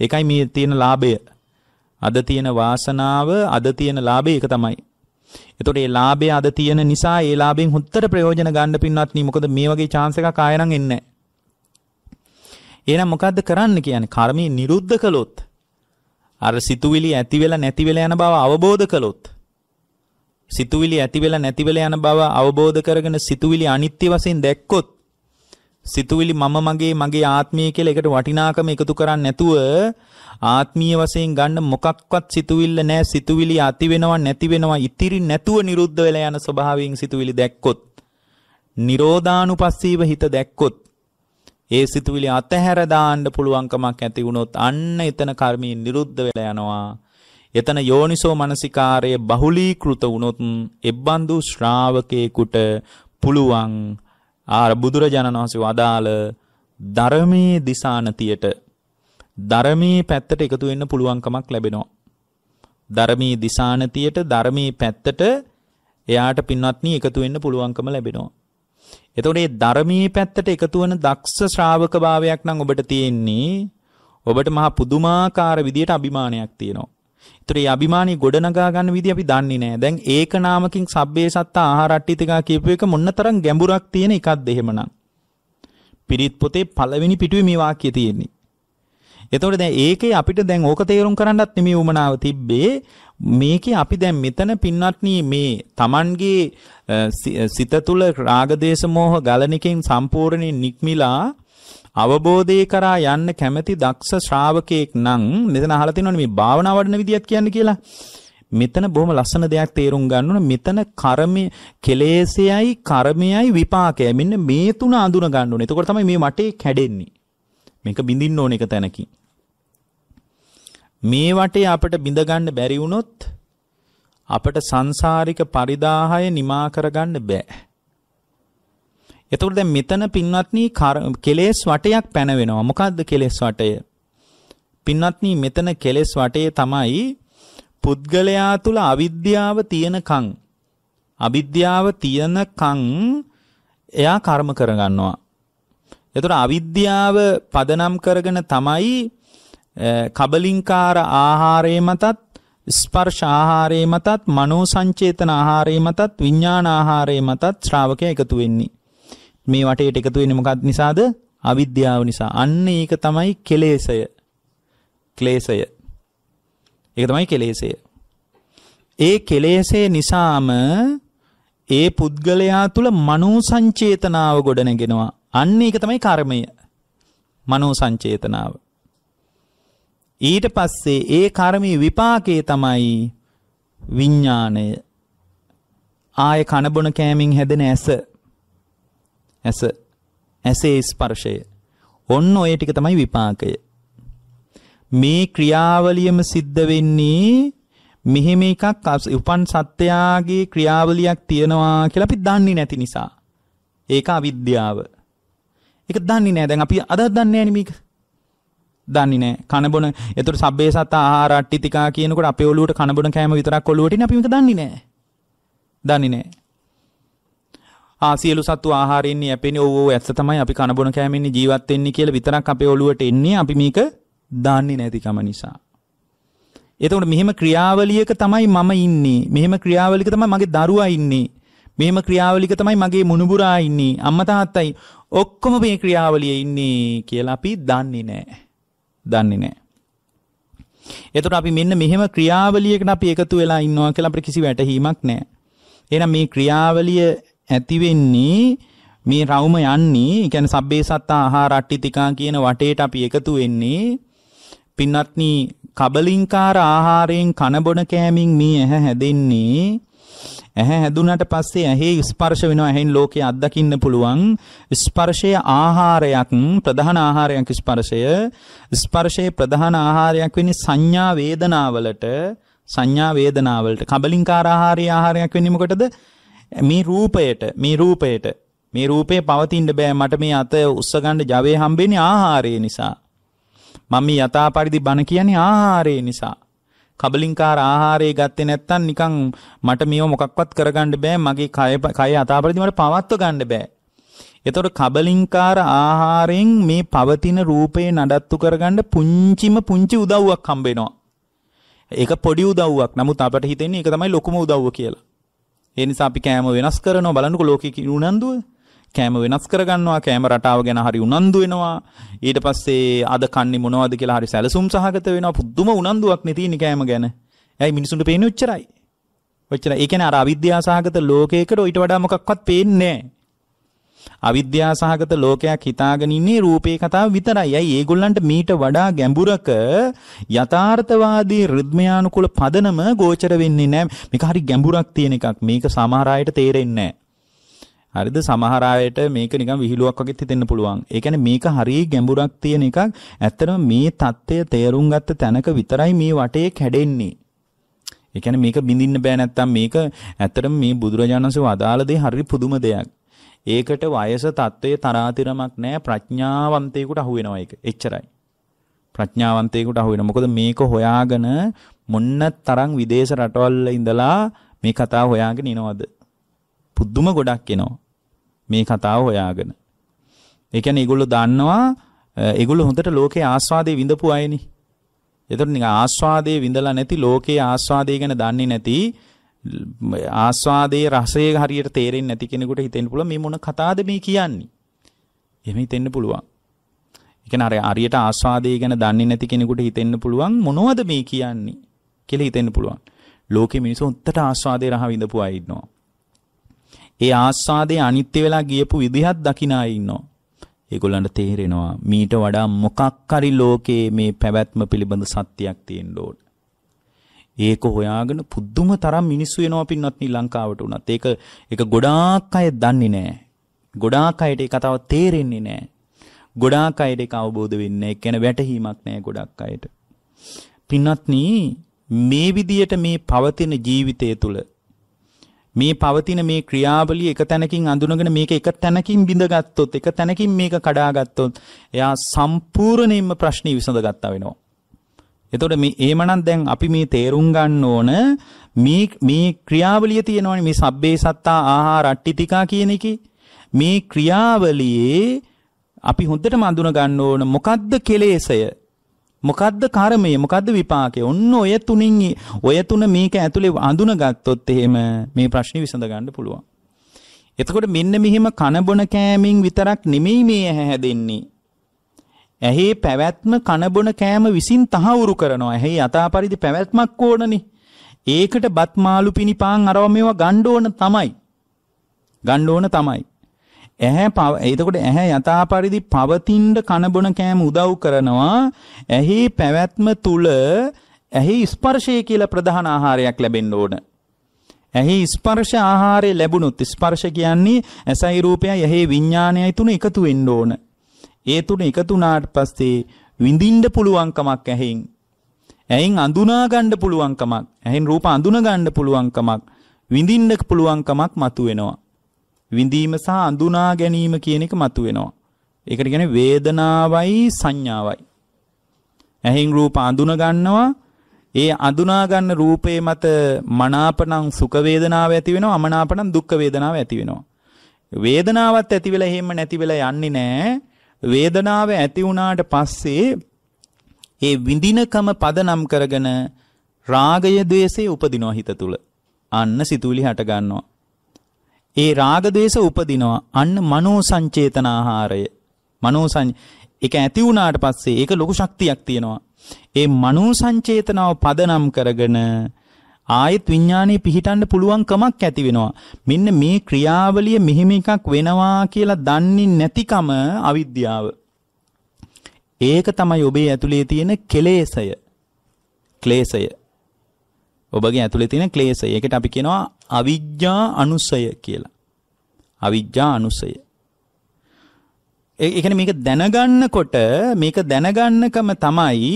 Speaker 1: ඒකයි මේ තියෙන ලාභය. අද තියෙන වාසනාව, අද තියෙන ලාභය ඒක තමයි. එතකොට මේ ලාභය අද තියෙන නිසා ඒ ලාභයෙන් හොත්තර ප්‍රයෝජන ගන්න පින්වත් නී. මොකද මේ වගේ chance එකක් ආයෙ නම් එන්නේ නැහැ. එහෙනම් මොකද්ද කරන්න කියන්නේ? කර්මී නිරුද්ධ කළොත් අර සිතුවිලි ඇති වෙලා නැති වෙලා යන බව අවබෝධ කළොත් සිතුවිලි ඇති වෙලා නැති වෙලා යන බව අවබෝධ කරගෙන සිතුවිලි අනිත්‍ය වශයෙන් දැක්කොත් සිතුවිලි මම මගේ මගේ ආත්මය කියලා එකට වටිනාකම එකතු කරන්නේ නැතුව ආත්මීය වශයෙන් ගන්න මොකක්වත් සිතුවිල්ල නැහැ සිතුවිලි ඇති වෙනවා නැති වෙනවා ඉතිරි නැතුව නිරුද්ධ වෙලා යන ස්වභාවයෙන් සිතුවිලි දැක්කොත් නිරෝධානුපස්සීව හිත දැක්කොත් ඒ සිතුවිලි අතහැර දාන්න පුළුවන්කමක් ඇති වුණොත් අන්න එතන කර්මී නිරුද්ධ වෙලා යනවා එතන යෝනිසෝ මනසිකාරය බහුලීකృత වුනොත් එබ්බන්දු ශ්‍රාවකේකට පුළුවන් ආර බුදුරජාණන් වහන්සේ වදාළ ධර්මයේ දිසානතියට ධර්මයේ පැත්තට එකතු වෙන්න පුළුවන්කමක් ලැබෙනවා. ධර්මයේ දිසානතියට ධර්මයේ පැත්තට එයාට පින්වත්නි එකතු වෙන්න පුළුවන්කම ලැබෙනවා. එතකොට මේ ධර්මයේ පැත්තට එකතු වෙන දක්ෂ ශ්‍රාවක භාවයක් නම් ඔබට තියෙන්නේ ඔබට මහා පුදුමාකාර විදියට අභිමානයක් තියෙනවා. ඒතර මේ අභිමානී ගොඩනගා ගන්න විදිහ අපි දන්නේ නැහැ. දැන් ඒක නාමකින් සබ්බේ සත්ත ආහාරට්ටිතිකා කියපු එක මොන්නතරම් ගැඹුරක් තියෙන එකක්ද එහෙමනම්. පිරිත් පොතේ පළවෙනි පිටුවේ මේ වාක්‍යය තියෙන්නේ. එතකොට දැන් ඒකේ අපිට දැන් ඕක තේරුම් කරන්නත් නෙමෙයි උමනාව තිබ්බේ මේකේ අපි දැන් මෙතන පින්වත්නි මේ Tamanගේ සිත තුළ රාග දේශ මොහ ගලණකින් සම්පූර්ණයෙන් නික්මිලා අවබෝධය කරා යන්න කැමැති දක්ෂ ශ්‍රාවකයෙක් නම් මෙතන අහලා තියෙනවනේ මේ භාවනා වඩන විදියක් කියන්නේ කියලා. මෙතන බොහොම ලස්සන දෙයක් තේරුම් ගන්න ඕන මෙතන කර්මය කෙලෙසයයි කර්මයයි විපාකයයි මෙන්න මේ තුන අඳුන ගන්න ඕනේ. එතකොට තමයි මේ වටේ කැඩෙන්නේ. මේක බිඳින්න ඕන එක තැනකින්. මේ වටේ අපිට බිඳ ගන්න බැරි වුණොත් අපිට සංසාරික පරිදාහය නිමා කරගන්න බෑ. එතකොට දැන් මෙතන පින්වත්නි කෙලෙස් වටයක් පැනවෙනවා. මොකද්ද කෙලෙස් වටය? පින්වත්නි මෙතන කෙලෙස් වටේ තමයි පුද්ගලයා තුල අවිද්‍යාව තියෙනකන් අවිද්‍යාව තියෙනකන් එයා කර්ම කරගන්නවා. එතකොට අවිද්‍යාව පදනම් කරගෙන තමයි කබලින්කාර ආහාරයේ මතත් ස්පර්ශ ආහාරයේ මතත් මනෝ සංචේතන ආහාරයේ මතත් විඥාන ආහාරයේ මතත් ශ්‍රාවකයා එකතු වෙන්නේ. මේ වටේට එකතු වෙන්නේ මොකක් නිසාද? අවිද්‍යාව නිසා. අන්න ඒක තමයි කෙලෙසය. ක්ලේශය. ඒක තමයි කෙලෙසය. ඒ කෙලෙසේ නිසාම ඒ පුද්ගලයා තුල මනෝ සංචේතනාව ගොඩනගෙනවා. අන්න ඒක තමයි කර්මය. මනෝ සංචේතනාව. ඊට පස්සේ ඒ කර්මී විපාකයේ තමයි විඥාණය. ආය කනබොන කෑමෙන් හැදෙන ඇස ඇස ඇසේ ස්පර්ශය. ඔන්න ඔය ටික තමයි විපාකය. මේ ක්‍රියාවලියම සිද්ධ වෙන්නේ මෙහෙම එකක් උපන් සත්‍යයාගේ ක්‍රියාවලියක් තියෙනවා කියලා අපි දන්නේ නැති නිසා. ඒක අවිද්‍යාව. ඒක දන්නේ නැහැ. දැන් අපි අදත් දන්නේ නැහැ මේක. දන්නේ නැහැ. කන බොන. ඒතර සබ්බේ සත ආහාර අට්ටිතිකා කියනකොට අපේ ඔළුවට කන බොන කෑම විතරක් ඔළුවටින් අපි මේක දන්නේ නැහැ. දන්නේ නැහැ. ආසියලු සත්තු ආහාරෙන්නේ යැපෙන්නේ ඔව් ඔව් ඇත්ත තමයි අපි කන බොන කෑමෙන්නේ ජීවත් වෙන්නේ කියලා විතරක් අපේ ඔළුවට එන්නේ අපි මේක දාන්නේ නැතිකම නිසා. එතකොට මෙහෙම ක්‍රියාවලියක තමයි මම ඉන්නේ. මෙහෙම ක්‍රියාවලියක තමයි මගේ දරුවා ඉන්නේ. මෙහෙම ක්‍රියාවලියක තමයි මගේ මුණුබුරා ඉන්නේ. අම්මා තාත්තයි ඔක්කොම මේ ක්‍රියාවලියේ ඉන්නේ කියලා අපි දන්නේ නැහැ. දන්නේ නැහැ. එතකොට අපි මෙන්න මෙහෙම ක්‍රියාවලියකට අපි එකතු වෙලා ඉන්නවා කියලා අපිට කිසි වැටහීමක් නැහැ. එහෙනම් මේ ක්‍රියාවලිය ඇති වෙන්නේ මේ රවුම යන්නේ ඒ කියන්නේ සබ්බේ සත්තා ආහාර අට්ටිතිකා කියන වටේට අපි එකතු වෙන්නේ පින්වත්නි කබලින්කාර ආහාරයෙන් කන බොන කෑමින් මේ ඇහැ හැදෙන්නේ ඇහැ හැදුනට පස්සේ ඇහි ස්පර්ශ වෙනවා ඇහෙන් ලෝකේ අත්දකින්න පුළුවන් ස්පර්ශය ආහාරයක් ප්‍රධාන ආහාරයක් ස්පර්ශය ස්පර්ශයේ ප්‍රධාන ආහාරයක් වෙන්නේ සංඥා වේදනාවලට සංඥා වේදනාවලට කබලින්කාර ආහාරය ආහාරයක් වෙන්නේ මොකටද මේ රූපයට මේ රූපයට මේ රූපේ පවතින්න බෑ මට මේ අත උස්සගන්න ජවය හම්බෙන්නේ ආහාරය නිසා. මම මේ යථා පරිදි බණ කියන්නේ ආහාරය නිසා. කබලින්කාර ආහාරය ගත්තේ නැත්තම් නිකන් මට මේව මොකක්වත් කරගන්න බෑ මගේ කය කය යථා පරිදි මට පවත්ව ගන්න බෑ. එතකොට කබලින්කාර ආහාරයෙන් මේ පවතින රූපේ නඩත්තු කරගන්න පුංචිම පුංචි උදව්වක් හම්බ වෙනවා. ඒක පොඩි උදව්වක්. නමුත් අපට හිතෙන්නේ ඒක තමයි ලොකුම උදව්ව කියලා. ඒ නිසා අපි කෑම වෙනස් කරනවා බලන්නකෝ ලෝකයේ උනන්දුව. කෑම වෙනස් කරගන්නවා කෑම රටාව ගැන හරි උනන්දු වෙනවා ඊට පස්සේ අද කන්නේ මොනවද කියලා හරි සැලසුම් සහගත වෙනවා පුදුම උනන්දුවක් නේ තියෙන කෑම ගැන. ඇයි මිනිසුන්ට පේන්නේ උච්චරයි. ඔච්චර ඒ කියන්නේ අර අවිද්‍යාව සහගත ලෝකයකට ඊට වඩා මොකක්වත් පේන්නේ නැහැ. අවිද්‍යාසහගත ලෝකයක් හිතාගෙන ඉන්නේ රූපේ කතාව විතරයි. අයි ඒගොල්ලන්ට මීට වඩා ගැඹුරක යථාර්ථවාදී රිද්මයානුකූල පදනම ගෝචර වෙන්නේ නැහැ. මේක හරි ගැඹුරක් තියෙන එකක්. මේක සමහර අයට තේරෙන්නේ හරිද සමහර අයට මේක නිකන් විහිළුවක් වගේ හිතෙන්න පුළුවන්. ඒ කියන්නේ මේක හරිය ගැඹුරක් තියෙන එකක්. ඇත්තටම මේ தත්ත්වය තේරුම් ගත්ත තැනක විතරයි මේ වටේ කැඩෙන්නේ. ඒ කියන්නේ මේක බිඳින්න බෑ නැත්තම් මේක ඇත්තටම මේ බුදුරජාණන්සේ වදාළ දේ හරිය පුදුම දෙයක්. ඒකට වයස තත්වයේ තරාතිරමක් නැහැ ප්‍රඥාවන්තයෙකුට අහු වෙනවා ඒක. එච්චරයි. ප්‍රඥාවන්තයෙකුට අහු වෙනවා. මොකද මේක හොයාගෙන මොන්න තරම් විදේශ රටවල් ඉඳලා මේ කතාව හොයාගෙන එනවද? පුදුම ගොඩක් එනවා. මේ කතාව හොයාගෙන. ඒ කියන්නේ ඒගොල්ලෝ දන්නවා ඒගොල්ලෝ හොඳට ලෝකේ ආස්වාදේ විඳපු අයනේ. ඒතර නිකන් ආස්වාදේ විඳලා නැති ලෝකේ ආස්වාදේ ගැන දන්නේ නැති ආස්වාදයේ රසය හරියට තේරෙන්නේ නැති කෙනෙකුට හිතෙන්න පුළුවන් මේ මොන කතාවද මේ කියන්නේ. එහෙම හිතෙන්න පුළුවන්. ඒ කියන්නේ අර හරියට ආස්වාදයේ ගැන දන්නේ නැති කෙනෙකුට හිතෙන්න පුළුවන් මොනවද මේ කියන්නේ කියලා හිතෙන්න පුළුවන්. ලෝකේ මිනිස්සු උත්තර ආස්වාදයේ රහ විඳපු අය ඉන්නවා. ඒ ආස්වාදයේ අනිත්‍ය වෙලා ගියපු විදිහත් දකින අය ඉන්නවා. ඒගොල්ලන්ට තේරෙනවා මීට වඩා මොකක් හරි ලෝකේ මේ පැවැත්ම පිළිබඳ සත්‍යයක් තියෙන්න ඕන. ඒක හොයාගෙන පුදුම තරම් මිනිස්සු එනවා පින්නත් නී ලංකාවට උනත්. ඒක ඒක ගොඩාක් අය දන්නේ නැහැ. ගොඩාක් අයට ඒ කතාව තේරෙන්නේ නැහැ. ගොඩාක් අයට ඒක අවබෝධ වෙන්නේ නැහැ. කියන වැටහීමක් නැහැ ගොඩාක් අයට. පින්නත් මේ විදියට මේ පවතින ජීවිතය තුළ මේ පවතින මේ ක්‍රියාවලිය එක තැනකින් අඳුනගෙන මේක එක තැනකින් බිඳගත්තොත් එක තැනකින් මේක කඩාගත්තොත් එයා සම්පූර්ණයෙන්ම ප්‍රශ්නේ විසඳගත්තා වෙනවා එතකොට මේ එහෙමනම් දැන් අපි මේ තේරුම් ගන්න ඕන මේ මේ ක්‍රියාවලිය තියෙනවනේ මේ සබ්බේ සත්තා ආහාර අට්ටිතිකා කියන එකේ මේ ක්‍රියාවලියේ අපි හොඳටම අඳුන ගන්න ඕන මොකද්ද කෙලෙසය මොකද්ද කර්මය මොකද්ද විපාකය ඔන්න ඔය තුنين ඔය තුන මේක ඇතුලේ අඳුනගත්තොත් එහෙම මේ ප්‍රශ්නේ විසඳ ගන්න පුළුවන් එතකොට මෙන්න මෙහිම කන බොන කෑමෙන් විතරක් නෙමෙයි මේ ඇහැ හැදෙන්නේ ඇහි පැවැත්ම කනබොන කෑම විසින් තහවුරු කරනවා. ඇහි යථා පරිදි පැවැත්මක් ඕනනේ. ඒකට බත් මාළු පිනිපාන් අරව මේවා ගන්න ඕන තමයි. ගන්න ඕන තමයි. ඇහැ එතකොට ඇහැ යථා පරිදි පවතින කනබොන කෑම උදව් කරනවා. ඇහි පැවැත්ම තුල ඇහි ස්පර්ශය කියලා ප්‍රධාන ආහාරයක් ලැබෙන්න ඕන. ඇහි ස්පර්ශ ආහාරය ලැබුණොත් ස්පර්ශ කියන්නේ ඇසයි රූපයයි ඇහි විඥානයයි තුන එකතු වෙන්න ඕන. ඒ තුන එකතු වුණාට පස්සේ විඳින්න පුළුවන්කමක් ඇහෙන්. ඇහෙන් අඳුනා ගන්න පුළුවන්කමක්, ඇහෙන් රූප අඳුන ගන්න පුළුවන්කමක්, විඳින්න පුළුවන්කමක් මතුවෙනවා. විඳීම සහ අඳුනා ගැනීම කියන එක මතුවෙනවා. ඒකට කියන්නේ වේදනාවයි සංඥාවයි. ඇහෙන් රූප අඳුන ගන්නවා. ඒ අඳුනා ගන්න රූපේ මත මනාපණං සුඛ වේදනාව ඇති වෙනවා, අමනාපණං දුක්ඛ වේදනාව ඇති වෙනවා. වේදනාවක් ඇති වෙලා එහෙම නැති වෙලා යන්නේ නැහැ. වේදනාව ඇති වුණාට පස්සේ ඒ විඳිනකම පදනම් කරගෙන රාගය ද්වේෂය උපදිනවා හිත තුල. අන්න සිතුවිලි හට ගන්නවා. ඒ රාග ද්වේෂ උපදිනවා. අන්න මනෝ සංචේතනාහාරය. මනෝ සං ඒක ඇති වුණාට පස්සේ ඒක ලොකු ශක්තියක් තියෙනවා. ඒ මනෝ සංචේතනාව පදනම් කරගෙන ආයෙත් විඥානයේ පිහිටන්න පුළුවන් කමක් ඇති වෙනවා. මෙන්න මේ ක්‍රියාවලිය මෙහෙම එකක් වෙනවා කියලා දන්නේ නැතිකම අවිද්‍යාව. ඒක තමයි ඔබේ ඇතුලේ තියෙන කෙලෙසය. ක්ලේශය. ඔබගේ ඇතුලේ තියෙන ක්ලේශය. ඒකට අපි කියනවා අවිජ්ජා අනුසය කියලා. අවිජ්ජා අනුසය. ඒ කියන්නේ මේක දැනගන්නකොට මේක දැනගන්නකම තමයි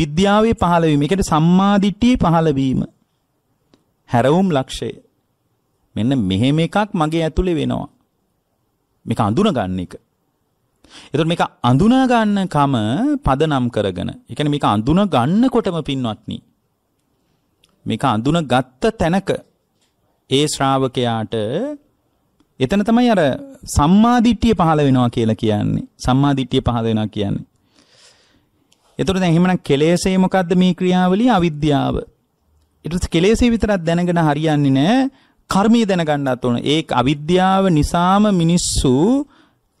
Speaker 1: විද්‍යාවේ පහළ වීම. ඒකට සම්මාදිට්ඨියේ පහළ වීම. හැරවුම් ලක්ෂය. මෙන්න මෙහෙම එකක් මගේ ඇතුලේ වෙනවා. මේක අඳුනගන්න එක. එතකොට මේක අඳුනා ගන්නකම පදනම් කරගෙන. ඒ කියන්නේ මේක අඳුන ගන්නකොටම පින්වත්නි. මේක අඳුන ගත්ත තැනක ඒ ශ්‍රාවකයාට එතන තමයි අර සම්මාදිට්ඨිය පහළ වෙනවා කියලා කියන්නේ. සම්මාදිට්ඨිය පහළ වෙනවා කියන්නේ. එතකොට දැන් එහෙමනම් කෙලෙසේ මොකද්ද මේ ක්‍රියාවලිය? අවිද්‍යාව. ඊට කෙලෙසේ විතරක් දැනගෙන හරියන්නේ නැහැ. කර්මය දැනගන්නත් ඕන. ඒක අවිද්‍යාව නිසාම මිනිස්සු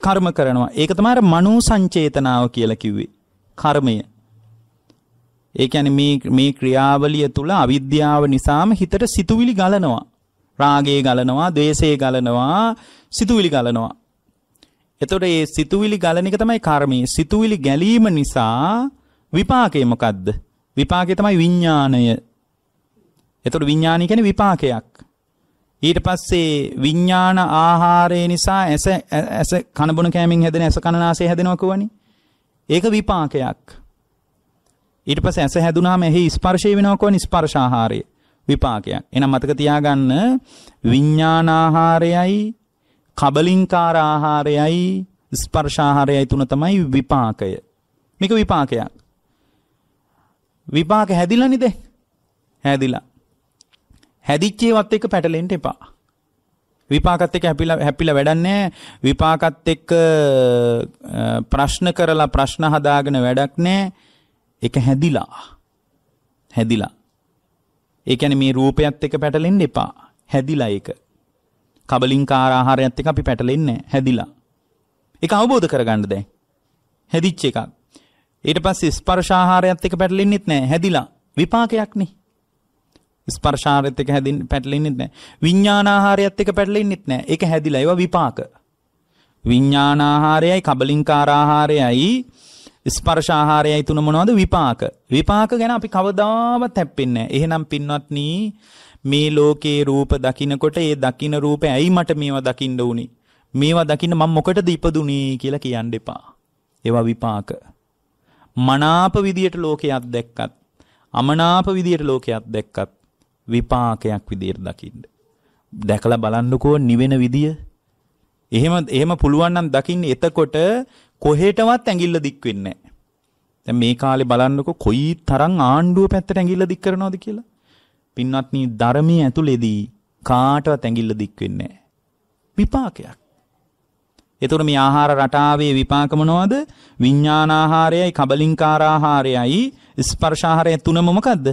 Speaker 1: කර්ම කරනවා. ඒක තමයි මනෝ සංචේතනාව කියලා කිව්වේ. කර්මය. ඒ කියන්නේ මේ මේ ක්‍රියාවලිය තුල අවිද්‍යාව නිසාම හිතට සිතුවිලි ගලනවා. රාගය ගලනවා, ద్వේෂය ගලනවා, සිතුවිලි ගලනවා. එතකොට මේ සිතුවිලි ගලන එක තමයි කර්මය. සිතුවිලි ගැලීම නිසා විපාකය මොකද්ද? විපාකය තමයි විඥාණය. එතකොට විඥානය කියන්නේ විපාකයක්. ඊට පස්සේ විඥාන ආහාරය නිසා ඇස ඇස කන බොන කෑමෙන් හැදෙන ඇස කනනාසය හැදෙනවා කියවනේ. ඒක විපාකයක්. ඊට පස්සේ ඇස හැදුනාම එහි ස්පර්ශය වෙනවා කියවනේ ස්පර්ශ ආහාරය. විපාකයක්. එහෙනම් මතක තියාගන්න විඥාන ආහාරයයි කබලින්කාර ආහාරයයි ස්පර්ශ ආහාරයයි තුන තමයි විපාකය. මේක විපාකයක්. විපාක හැදිලානේ දැන්. හැදිලා. හැදිච්ච ඒවත් එක්ක පැටලෙන්න එපා. විපාකත් එක්ක හැපිලා හැපිලා වැඩන්නේ විපාකත් එක්ක ප්‍රශ්න කරලා ප්‍රශ්න හදාගෙන වැඩක් නැහැ. ඒක හැදිලා. හැදිලා. ඒ කියන්නේ මේ රූපයත් එක්ක පැටලෙන්න එපා. හැදිලා ඒක. කබලින්කාර ආහාරයත් එක්ක අපි පැටලෙන්නේ හැදිලා. ඒක අවබෝධ කරගන්න දැන්. හැදිච්ච එකක්. ඊට පස්සේ ස්පර්ශ ආහාරයත් එක්ක පැටලෙන්නෙත් නැහැ. හැදිලා. විපාකයක්නේ. ස්පර්ශාරෙත් එක හැදින් පැටලෙන්නෙත් නෑ විඤ්ඥානාහාරයත් එක පැටලෙන්න්නෙත් නෑ එක හැදිලා ඒව විපාක විඤ්ඥානාහාරයයි කබලින්කාරාහාරයයි ස්පර්ශාහාරයයි තුන මොනවද විපාක විපාක ගැන අපි කවදාවත් හැප්පෙන්න එහෙනම් පින්වත්නී මේ ලෝකයේ රූප දකිනකොට ඒ දකින රූපය ඇයි මට මේවා දකිින්ඩ වුණි මේවා දකින්න මං මොකට දීපදුනී කියලා කියන්න එපා ඒවා විපාක මනාප විදියට ලෝකයක් දැක්කත් අමනාප විදියට ලෝකයක් දැක්කත් විපාකයක් විදියට දකින්න. දැකලා බලන්නකෝ නිවෙන විදිය. එහෙම එහෙම පුළුවන් නම් දකින්න එතකොට කොහෙටවත් ඇඟිල්ල දික් වෙන්නේ නැහැ. දැන් මේ කාලේ බලන්නකෝ කොයි තරම් ආණ්ඩුව පැත්තට ඇඟිල්ල දික් කරනවද කියලා. පින්වත්නි ධර්මයේ ඇතුළේදී කාටවත් ඇඟිල්ල දික් වෙන්නේ නැහැ. විපාකයක්. එතකොට මේ ආහාර රටාවේ විපාක මොනවද? විඥානාහාරයයි කබලින්කාර ආහාරයයි ස්පර්ශාහාරය තුනම මොකද්ද?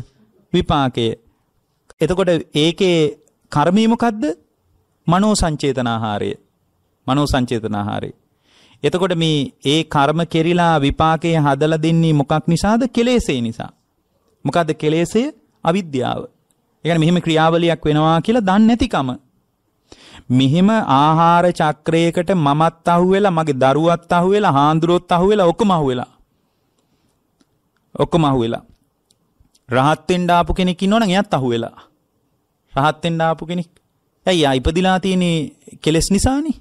Speaker 1: විපාකය. එතකොට ඒකේ කර්මී මොකද්ද? මනෝ සංචේතනාහාරය. මනෝ සංචේතනාහාරය. එතකොට මේ ඒ කර්ම කෙරිලා විපාකයේ හදලා දෙන්නේ මොකක් නිසාද? කෙලෙසේ නිසා. මොකද්ද කෙලෙසය? අවිද්‍යාව. ඒ කියන්නේ මෙහෙම ක්‍රියාවලියක් වෙනවා කියලා දන්නේ නැතිකම. මෙහෙම ආහාර චක්‍රයකට මමත් අහුවෙලා මගේ දරුවත් අහුවෙලා හාඳුරුවොත් අහුවෙලා ඔක්කොම අහුවෙලා. ඔක්කොම අහුවෙලා. රහත් වෙන්න ආපු කෙනෙක් ඉන්නවනම් එයාත් අහුවෙලා. රහත් වෙන්න ආපු කෙනෙක්. ඇයි ආ ඉපදිලා තියෙන්නේ කෙලෙස් නිසානේ.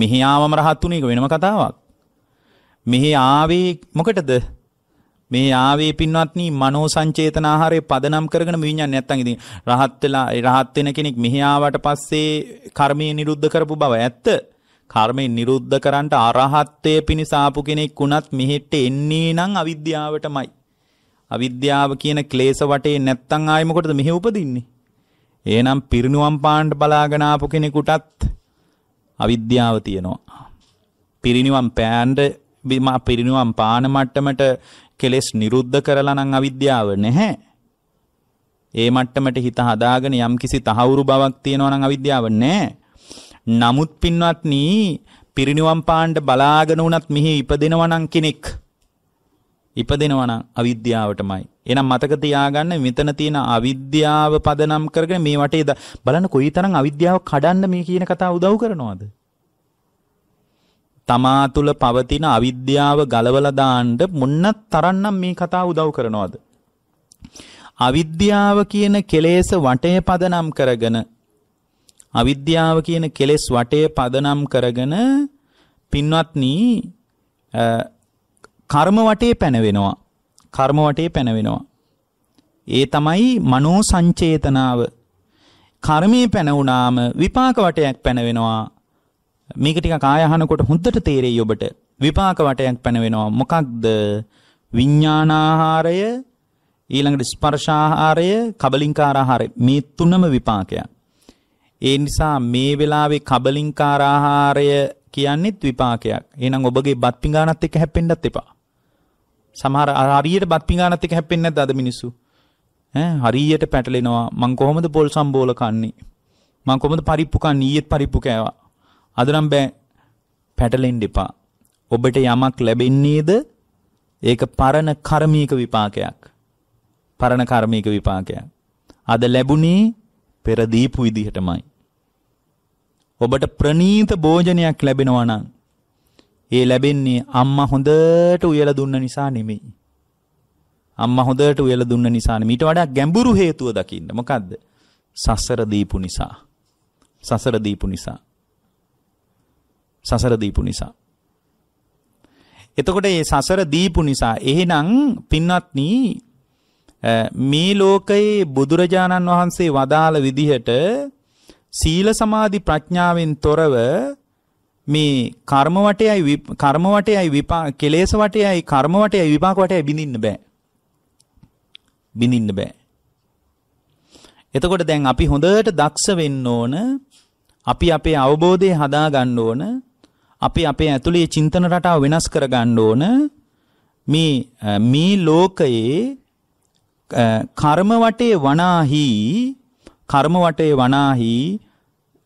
Speaker 1: මෙහි ආවම රහත් උනේ වෙනම කතාවක්. මෙහි ආවේ මොකටද? මේ ආවේ පින්වත්නි මනෝ සංචේතන ආහාරයේ පදනම් කරගෙන විඤ්ඤාණ නැත්තම් ඉතින් රහත් වෙලා රහත් වෙන කෙනෙක් මෙහි ආවට පස්සේ කර්මයේ නිරුද්ධ කරපු බව ඇත්ත. කර්මයේ නිරුද්ධ කරන්නට අරහත්ත්වයේ පිණිස ආපු කෙනෙක් වුණත් මෙහෙට එන්නේ නම් අවිද්‍යාවටමයි. අවිද්‍යාව කියන ක්ලේශ වටේ නැත්තම් ආයෙ මොකටද මෙහි උපදින්නේ? එහෙනම් පිරිණුවම් පාන්න බලාගෙන ආපු කෙනෙකුටත් අවිද්‍යාව තියෙනවා. පිරිණුවම් පෑන්න පිරිණුවම් පාන මට්ටමට කෙලෙස් නිරුද්ධ කරලා නම් අවිද්‍යාව නැහැ. ඒ මට්ටමට හිත හදාගෙන යම්කිසි තහවුරු බවක් තියෙනවා නම් අවිද්‍යාව නැහැ. නමුත් පින්වත්නි පිරිණුවම් පාන්න බලාගෙන උනත් මෙහි ඉපදෙනවා නම් කෙනෙක් ඉපදෙනවා නම් අවිද්‍යාවටමයි. එහෙනම් මතක තියාගන්න මෙතන තියෙන අවිද්‍යාව පදනම් කරගෙන මේ වටේ බලන්න කොයිතරම් අවිද්‍යාව කඩන්න මේ කියන කතාව උදව් කරනවද? තමා තුල පවතින අවිද්‍යාව ගලවලා දාන්න මොන්න තරම්නම් මේ කතාව උදව් කරනවද? අවිද්‍යාව කියන කෙලෙස වටේ පදනම් කරගෙන අවිද්‍යාව කියන කෙලෙස් වටේ පදනම් කරගෙන පින්වත්නි කර්ම වටේ පැනවෙනවා. කර්ම වටේ පැනවෙනවා. ඒ තමයි මනෝ සංචේතනාව. කර්මයේ පැනවුනාම විපාක වටයක් පැනවෙනවා. මේක ටිකක් ආය අහනකොට හොඳට තේරෙයි ඔබට. විපාක වටයක් පැනවෙනවා. මොකක්ද? විඥානාහාරය ඊළඟට ස්පර්ශාහාරය කබලින්කාරාහාරය මේ තුනම විපාකයක්. ඒ නිසා මේ වෙලාවේ කබලින්කාරාහාරය කියන්නේත් විපාකයක්. එහෙනම් ඔබගේ බත් පිඟානත් එක්ක හැප්පෙන්නත් එපා. සමහර හරියට බත් පිඟානත් එක හැප්පෙන්නේ නැද්ද අද මිනිස්සු? ඈ හරියට පැටලෙනවා. මං කොහොමද පොල් සම්බෝල කන්නේ? මං කොහොමද පරිප්පු කන්නේ? ඊයේත් පරිප්පු කෑවා. අද නම් බෑ. පැටලෙන්න එපා. ඔබට යමක් ලැබෙන්නේද? ඒක පරණ කර්මීක විපාකයක්. පරණ කර්මීක විපාකයක්. අද ලැබුණේ පෙර දීපු විදිහටමයි. ඔබට ප්‍රනීත භෝජනයක් ලැබෙනවා නම් ඒ ලැබෙන්නේ අම්මා හොඳට උයලා දුන්න නිසා නෙමෙයි. අම්මා හොඳට උයලා දුන්න නිසා නෙමෙයි. ඊට වඩා ගැඹුරු හේතුව දකින්න. මොකද්ද? සසර දීපු නිසා. සසර දීපු නිසා. සසර දීපු නිසා. එතකොට මේ සසර දීපු නිසා එහෙනම් පින්වත්නි මේ ලෝකයේ බුදුරජාණන් වහන්සේ වදාළ විදිහට සීල සමාධි ප්‍රඥාවෙන් තොරව මේ කර්ම වටයයි කර්ම වටයයි විපාක කෙලෙස් වටයයි කර්ම වටයයි විපාක වටයයි බිඳින්න බෑ. බිඳින්න බෑ. එතකොට දැන් අපි හොඳට දක්ෂ වෙන්න ඕන අපි අපේ අවබෝධය හදා ගන්න ඕන අපි අපේ ඇතුලේ චින්තන රටාව වෙනස් කර ගන්න ඕන මේ මේ ලෝකයේ කර්ම වටේ වනාහි කර්ම වටේ වනාහි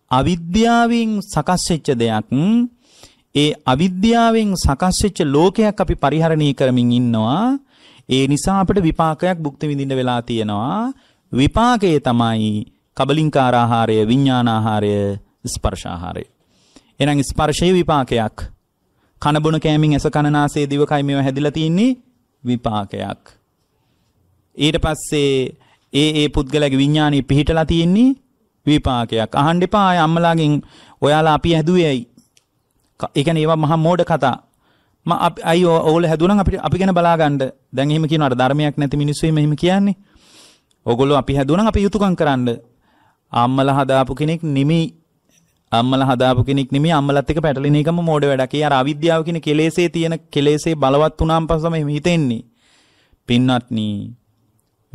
Speaker 1: අවිද්‍යාවෙන් සකස් වෙච්ච දෙයක් ඒ අවිද්‍යාවෙන් සකස් වෙච්ච ලෝකයක් අපි පරිහරණය කරමින් ඉන්නවා ඒ නිසා අපිට විපාකයක් භුක්ති විඳින්න වෙලා තියෙනවා විපාකයේ තමයි කබලින්කාර ආහාරය විඥාන ආහාරය ස්පර්ශ ආහාරය එහෙනම් ස්පර්ශයේ විපාකයක් කන බොන කෑමෙන් ඇස කන නාසය දිවකය මේවා හැදිලා තියෙන්නේ විපාකයක් ඊට පස්සේ ඒ ඒ පුද්ගලයාගේ විඥානය පිහිටලා තියෙන්නේ විපාකයක්. අහන්න එපා අය අම්මලාගෙන් ඔයාලා අපි හැදුවේ ඇයි? ඒ කියන්නේ ඒවා මහා මෝඩ කතා. ම අයි ඕගොල්ලෝ හැදුවනම් අපිට අපි ගැන බලා ගන්න. දැන් එහෙම කියනවා අර ධර්මයක් නැති මිනිස්සු එහෙම කියන්නේ. ඕගොල්ලෝ අපි හැදුවනම් අපි යුතුයකම් කරන්න. අම්මලා හදාපු කෙනෙක් නිමි අම්මල හදාපු කෙනෙක් නෙමෙයි අම්මලත් එක්ක පැටලෙන එකම මෝඩ වැඩක්. ඒ අර අවිද්‍යාව කියන කෙලෙසේ තියෙන කෙලෙසේ බලවත් වුණාන් පස්සම එහෙම හිතෙන්නේ. පින්වත්නි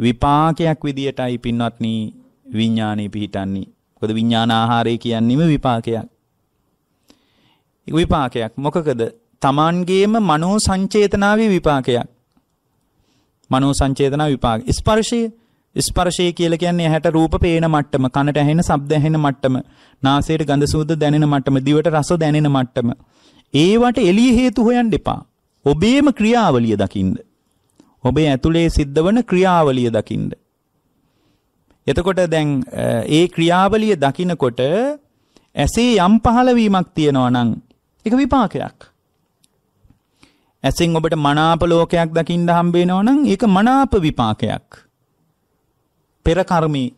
Speaker 1: විපාකයක් විදියටයි පින්වත්නි විඥානේ පිහිටන්නේ. මොකද විඥාන ආහාරය කියන්නේම විපාකයක්. ඒක විපාකයක්. මොකකද? Tamangeema මනෝ සංචේතනාවේ විපාකයක්. මනෝ සංචේතනා විපාක. ස්පර්ශය ස්පර්ශය කියලා කියන්නේ ඇහැට රූප පේන මට්ටම, කනට ඇහෙන ශබ්ද ඇහෙන මට්ටම, නාසයට ගඳ සුවඳ දැනෙන මට්ටම, දිවට රස දැනෙන මට්ටම. ඒවට එළිය හේතු හොයන්න එපා. ඔබේම ක්‍රියාවලිය දකින්න. ඔබේ ඇතුලේ සිද්ධ වන ක්‍රියාවලිය දකින්න. එතකොට දැන් ඒ ක්‍රියාවලිය දකිනකොට ඇසේ යම් පහළවීමක් තියෙනවා නම් ඒක විපාකයක්. ඇසෙන් ඔබට මනාප ලෝකයක් දකින්න හම්බ වෙනවා නම් ඒක මනාප විපාකයක්. පෙර කර්මී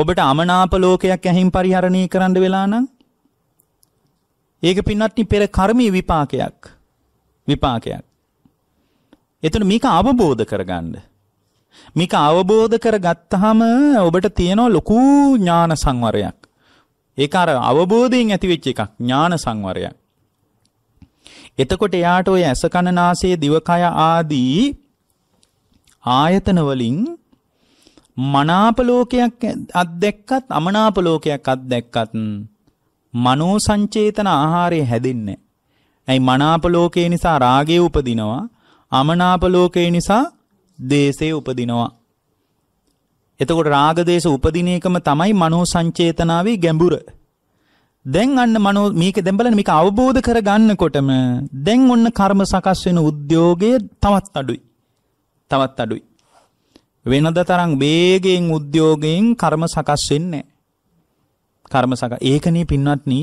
Speaker 1: ඔබට අමනාප ලෝකයක් ඇහින් පරිහරණය කරන්න වෙලා නම් ඒක පින්වත්නි පෙර කර්මී විපාකයක් විපාකයක් එතන මේක අවබෝධ කරගන්න මේක අවබෝධ කරගත්තාම ඔබට තියෙනවා ලොකු ඥාන සංවරයක්. ඒක අර අවබෝධයෙන් ඇතිවෙච්ච එකක් ඥාන සංවරයක්. එතකොට එයාට ওই ඇස කන නාසය දිවකය ආදී ආයතන වලින් මනාප ලෝකයක් අත්දැක්කත් අමනාප ලෝකයක් අත්දැක්කත් මනෝ සංචේතන ආහාරය හැදෙන්නේ. ඇයි මනාප ලෝකේ නිසා රාගය උපදිනවා අමනාප ලෝකේ නිසා දේශේ උපදිනවා. එතකොට රාගදේශ උපදින එකම තමයි මනෝ සංචේතනාවේ ගැඹුර. දැන් අන්න මනෝ මේක දැන් බලන්න මේක අවබෝධ කර ගන්නකොටම දැන් ඔන්න කර්ම සකස් වෙන උද්‍යෝගය තවත් අඩුයි. තවත් අඩුයි. වෙනද තරම් වේගයෙන් උද්‍යෝගයෙන් කර්ම සකස් වෙන්නේ කර්ම සක ඒකනේ පින්වත්නි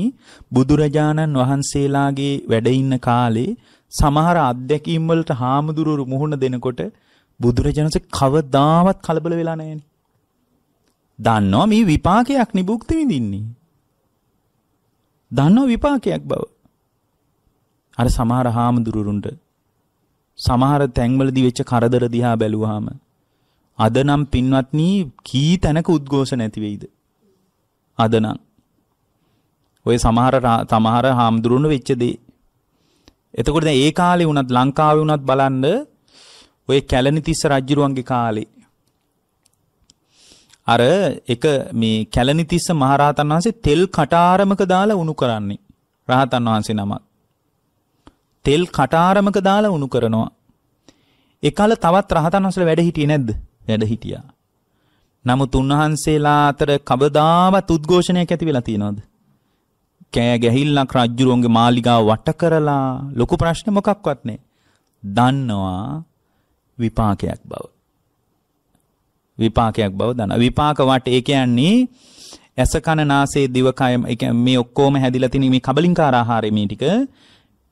Speaker 1: බුදුරජාණන් වහන්සේලාගේ වැඩ ඉන්න කාලේ සමහර අධ්‍යක්ීම් වලට හාමුදුරුවෝ මුහුණ දෙනකොට බුදුරජාණන්සේ කවදාවත් කලබල වෙලා නැහැනේ. දන්නවා මේ විපාකයක් නිබුක්ති විඳින්නේ. දන්නවා විපාකයක් බව. අර සමහර හාමුදුරුවරුන්ට සමහර තැන්වලදී වෙච්ච කරදර දිහා බැලුවාම අද නම් පින්වත්නි කී තැනක උද්ඝෝෂ නැති වෙයිද? අද නම් ඔය සමහර සමහර හාමුදුරුවරුන් වෙච්ච දේ. එතකොට දැන් ඒ කාලේ වුණත් ලංකාවේ වුණත් බලන්න ඔය කැලණිතිස්ස රජුරුවන්ගේ කාලේ අර එක මේ කැලණිතිස්ස මහරහතන් වහන්සේ තෙල් කටාරමක දාලා උණු කරන්නේ රහතන් වහන්සේ නමක් තෙල් කටාරමක දාලා උණු කරනවා ඒ කාලේ තවත් රහතන් වහන්සේලා වැඩ හිටියේ නැද්ද වැඩ හිටියා නමුත් උන්වහන්සේලා අතර කවදාවත් උද්ඝෝෂණයක් ඇති වෙලා තියනවද කෑ ගැහිල්ලක් රජ්ජුරුවන්ගේ මාලිගාව වට කරලා ලොකු ප්‍රශ්න මොකක්වත් නැහැ. දන්නවා විපාකයක් බව. විපාකයක් බව දන. විපාක වට ඒ කියන්නේ ඇස කන නාසය දිවකය මේ ඔක්කෝම හැදිලා තියෙන මේ කබලින්කාර ආහාරය මේ ටික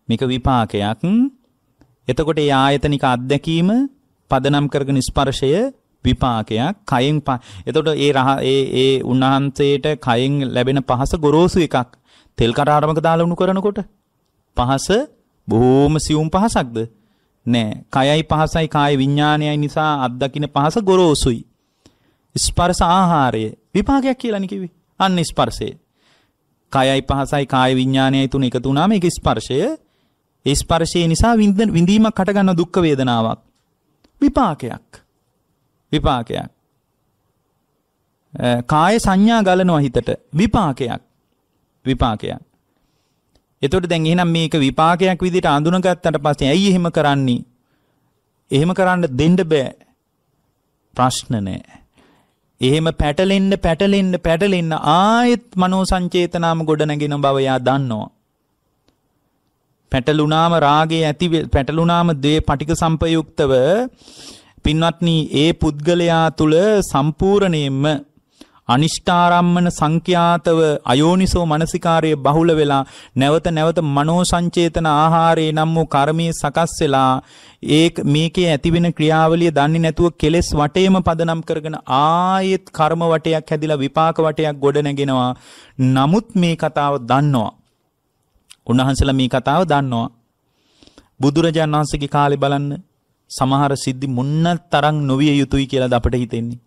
Speaker 1: මේක විපාකයක්. එතකොට ඒ ආයතනික අත්දැකීම පදනම් කරගෙන ස්පර්ශය විපාකයක් කයෙන් එතකොට ඒ රහ ඒ ඒ උන්වහන්සේට කයෙන් ලැබෙන පහස ගොරෝසු එකක් තෙල් කටාරමක දාලා උණු කරනකොට පහස බොහොම සියුම් පහසක්ද නෑ. කයයි පහසයි කාය විඥානයයි නිසා අත්දකින්න පහස ගොරෝසුයි. ස්පර්ශ ආහාරය විපාකයක් කියලානේ කිව්වේ. අන්න ස්පර්ශය. කයයි පහසයි කාය විඥානයයි තුන එකතු වුණාම ඒක ස්පර්ශය. ඒ ස්පර්ශය නිසා විඳීමක් හටගන්න දුක් වේදනාවක්. විපාකයක්. විපාකයක්. කාය සංඥා ගලනවා හිතට විපාකයක්. විපාකයක්. එතකොට දැන් එහෙනම් මේක විපාකයක් විදිහට අඳුනගත්තට පස්සේ ඇයි එහෙම කරන්නේ? එහෙම කරන්න දෙන්න බෑ. ප්‍රශ්න නෑ. එහෙම පැටලෙන්න පැටලෙන්න පැටලෙන්න ආයෙත් මනෝ සංචේතනාම ගොඩනගෙන බව යා දන්නවා. පැටලුණාම රාගය ඇති පැටලුණාම ද්වේ පටික සම්පයුක්තව පින්වත්නි ඒ පුද්ගලයා තුල සම්පූර්ණයෙන්ම අනිෂ්ඨාරම්මන සංඛ්‍යාතව අයෝනිසෝ මනසිකාරයේ බහුල වෙලා නැවත නැවත මනෝ සංචේතන ආහාරේ නම් වූ කර්මයේ සකස් වෙලා ඒ මේකේ ඇතිවෙන ක්‍රියාවලිය දන්නේ නැතුව කෙලෙස් වටේම පදනම් කරගෙන ආයෙත් කර්ම වටයක් හැදිලා විපාක වටයක් ගොඩ නැගෙනවා නමුත් මේ කතාව දන්නවා උන්වහන්සේලා මේ කතාව දන්නවා බුදුරජාණන් වහන්සේගේ කාලේ බලන්න සමහර සිද්ධි මුන්නතරම් නොවිය යුතුයි කියලාද අපිට හිතෙන්නේ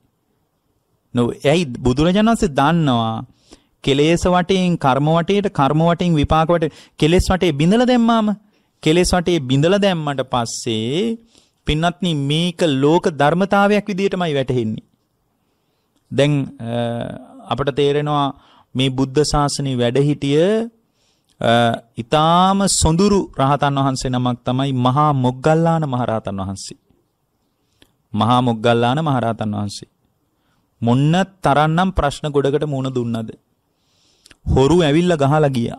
Speaker 1: ඇයි බුදුරජාණන් වහන්සේ දන්නවා කෙලෙස් වටේන් කර්ම වටේට කර්ම වටේන් විපාක වටේ කෙලෙස් වටේ බිඳලා දැම්මාම කෙලෙස් වටේ බිඳලා දැම්මට පස්සේ පින්වත්නි මේක ලෝක ධර්මතාවයක් විදිහටමයි වැටහෙන්නේ. දැන් අපට තේරෙනවා මේ බුද්ධ ශාසනය වැඩ හිටිය ඊටාම සොඳුරු රහතන් වහන්සේ නමක් තමයි මහා මොග්ගල්ලාන මහරහතන් වහන්සේ. මහා මොග්ගල්ලාන මහරහතන් වහන්සේ. මොන්න තරන්නම් ප්‍රශ්න ගොඩකට මුණ දුන්නද. හොරු ඇවිල්ල ගහලා ගියා.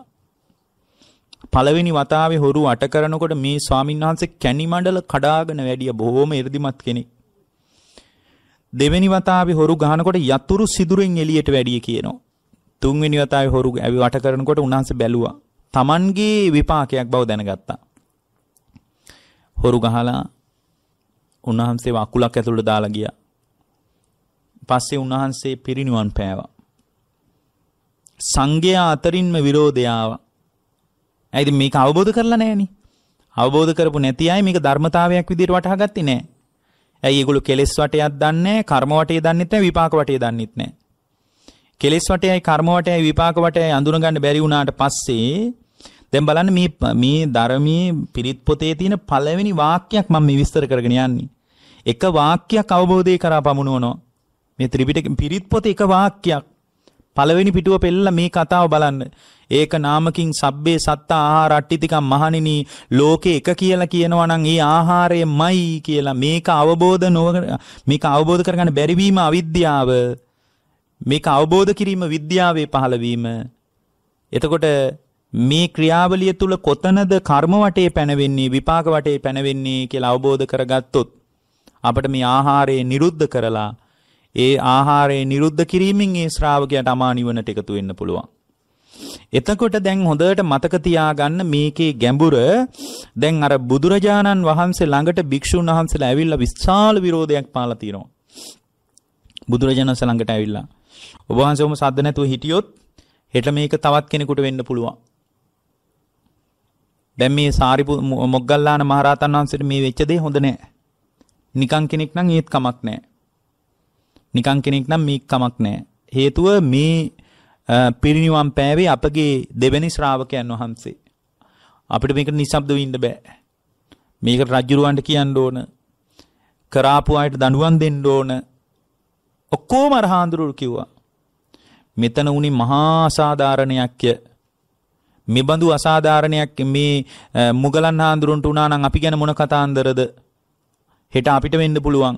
Speaker 1: පළවෙනි වතාවේ හොරු අට කරනකොට මේ ස්වාමීන් වහන්සේ කැණිමඩල කඩාගෙන වැඩිය බොහොම irdimat කෙනෙක්. දෙවෙනි වතාවේ හොරු ගහනකොට යතුරු සිදුරෙන් එළියට වැඩිය කියනවා. තුන්වෙනි වතාවේ හොරු ඇවි වට කරනකොට උන්වහන්සේ බැලුවා. Tamanගේ විපාකයක් බව දැනගත්තා. හොරු ගහලා උන්වහන්සේව අකුලක් ඇතුළට දාලා ගියා. පස්සේ උන්වහන්සේ පිරිණිවන් පෑවා. සංඝයා අතරින්ම විරෝධය ආවා. ඇයිද මේක අවබෝධ කරලා නැහෙනි? අවබෝධ කරපු නැති අය මේක ධර්මතාවයක් විදිහට වටහා ගත්තේ නැහැ. ඇයි ඒගොල්ලෝ කෙලෙස් වටයක් දන්නේ නැහැ, කර්ම වටය දන්නෙත් නැහැ, විපාක වටය දන්නෙත් නැහැ. කෙලෙස් වටයයි කර්ම වටයයි විපාක වටයයි අඳුනගන්න බැරි වුණාට පස්සේ දැන් බලන්න මේ මේ ධර්මයේ පිරිත් පොතේ තියෙන පළවෙනි වාක්‍යයක් මම මේ විස්තර කරගෙන යන්නේ. එක වාක්‍යයක් අවබෝධය කරා පමුණුවනවා. මේ ත්‍රිපිටක පිරිත් පොත එක වාක්‍යයක්. පළවෙනි පිටුව පෙල්ලලා මේ කතාව බලන්න. ඒක නාමකින් සබ්බේ සත්තා ආහාර අට්ටිතිකම් මහණෙනි ලෝකේ එක කියලා කියනවා නම් ඒ ආහාරයමයි කියලා මේක අවබෝධ නොව මේක අවබෝධ කරගන්න බැරි වීම අවිද්‍යාව. මේක අවබෝධ කිරීම විද්‍යාවේ පහළවීම. එතකොට මේ ක්‍රියාවලිය තුල කොතනද කර්ම වටේ පැනවෙන්නේ විපාක වටේ පැනවෙන්නේ කියලා අවබෝධ කරගත්තොත් අපිට මේ ආහාරය නිරුද්ධ කරලා ඒ ආහාරය නිරුද්ධ කිරීමෙන් ඒ ශ්‍රාවකයාට අමා නිවනට එකතු වෙන්න පුළුවන්. එතකොට දැන් හොඳට මතක තියාගන්න මේකේ ගැඹුර දැන් අර බුදුරජාණන් වහන්සේ ළඟට භික්ෂුන් වහන්සේලා ඇවිල්ලා විශාල විරෝධයක් පාලා තියෙනවා. බුදුරජාණන් ළඟට ඇවිල්ලා ඔබ වහන්සේම සද්ද නැතුව හිටියොත් හෙට මේක තවත් කෙනෙකුට වෙන්න පුළුවන්. දැන් මේ සාරිපු මොග්ගල්ලාන මහරහතන් වහන්සේට මේ වෙච්ච දේ හොඳ නෑ. නිකන් කෙනෙක් නම් ඒත් කමක් නෑ. නිකං කෙනෙක් නම් මේ කමක් නෑ. හේතුව මේ පිරිනිවන් පෑවේ අපගේ දෙවැනි ශ්‍රාවකයන් වහන්සේ. අපිට මේක නිසබ්දව ඉන්න බෑ. මේක රජුරවන්ට කියන්න ඕන. කරාපු අයට දඬුවම් දෙන්න ඕන. ඔක්කොම අරහාඳුරු කිව්වා. මෙතන උනි මහා සාධාරණයක්ය. මේ බඳු අසාධාරණයක් මේ මුගලන් හාඳුරුන්ට වුණා නම් අපි ගැන මොන කතාන්දරද? හෙට අපිට වෙන්න පුළුවන්.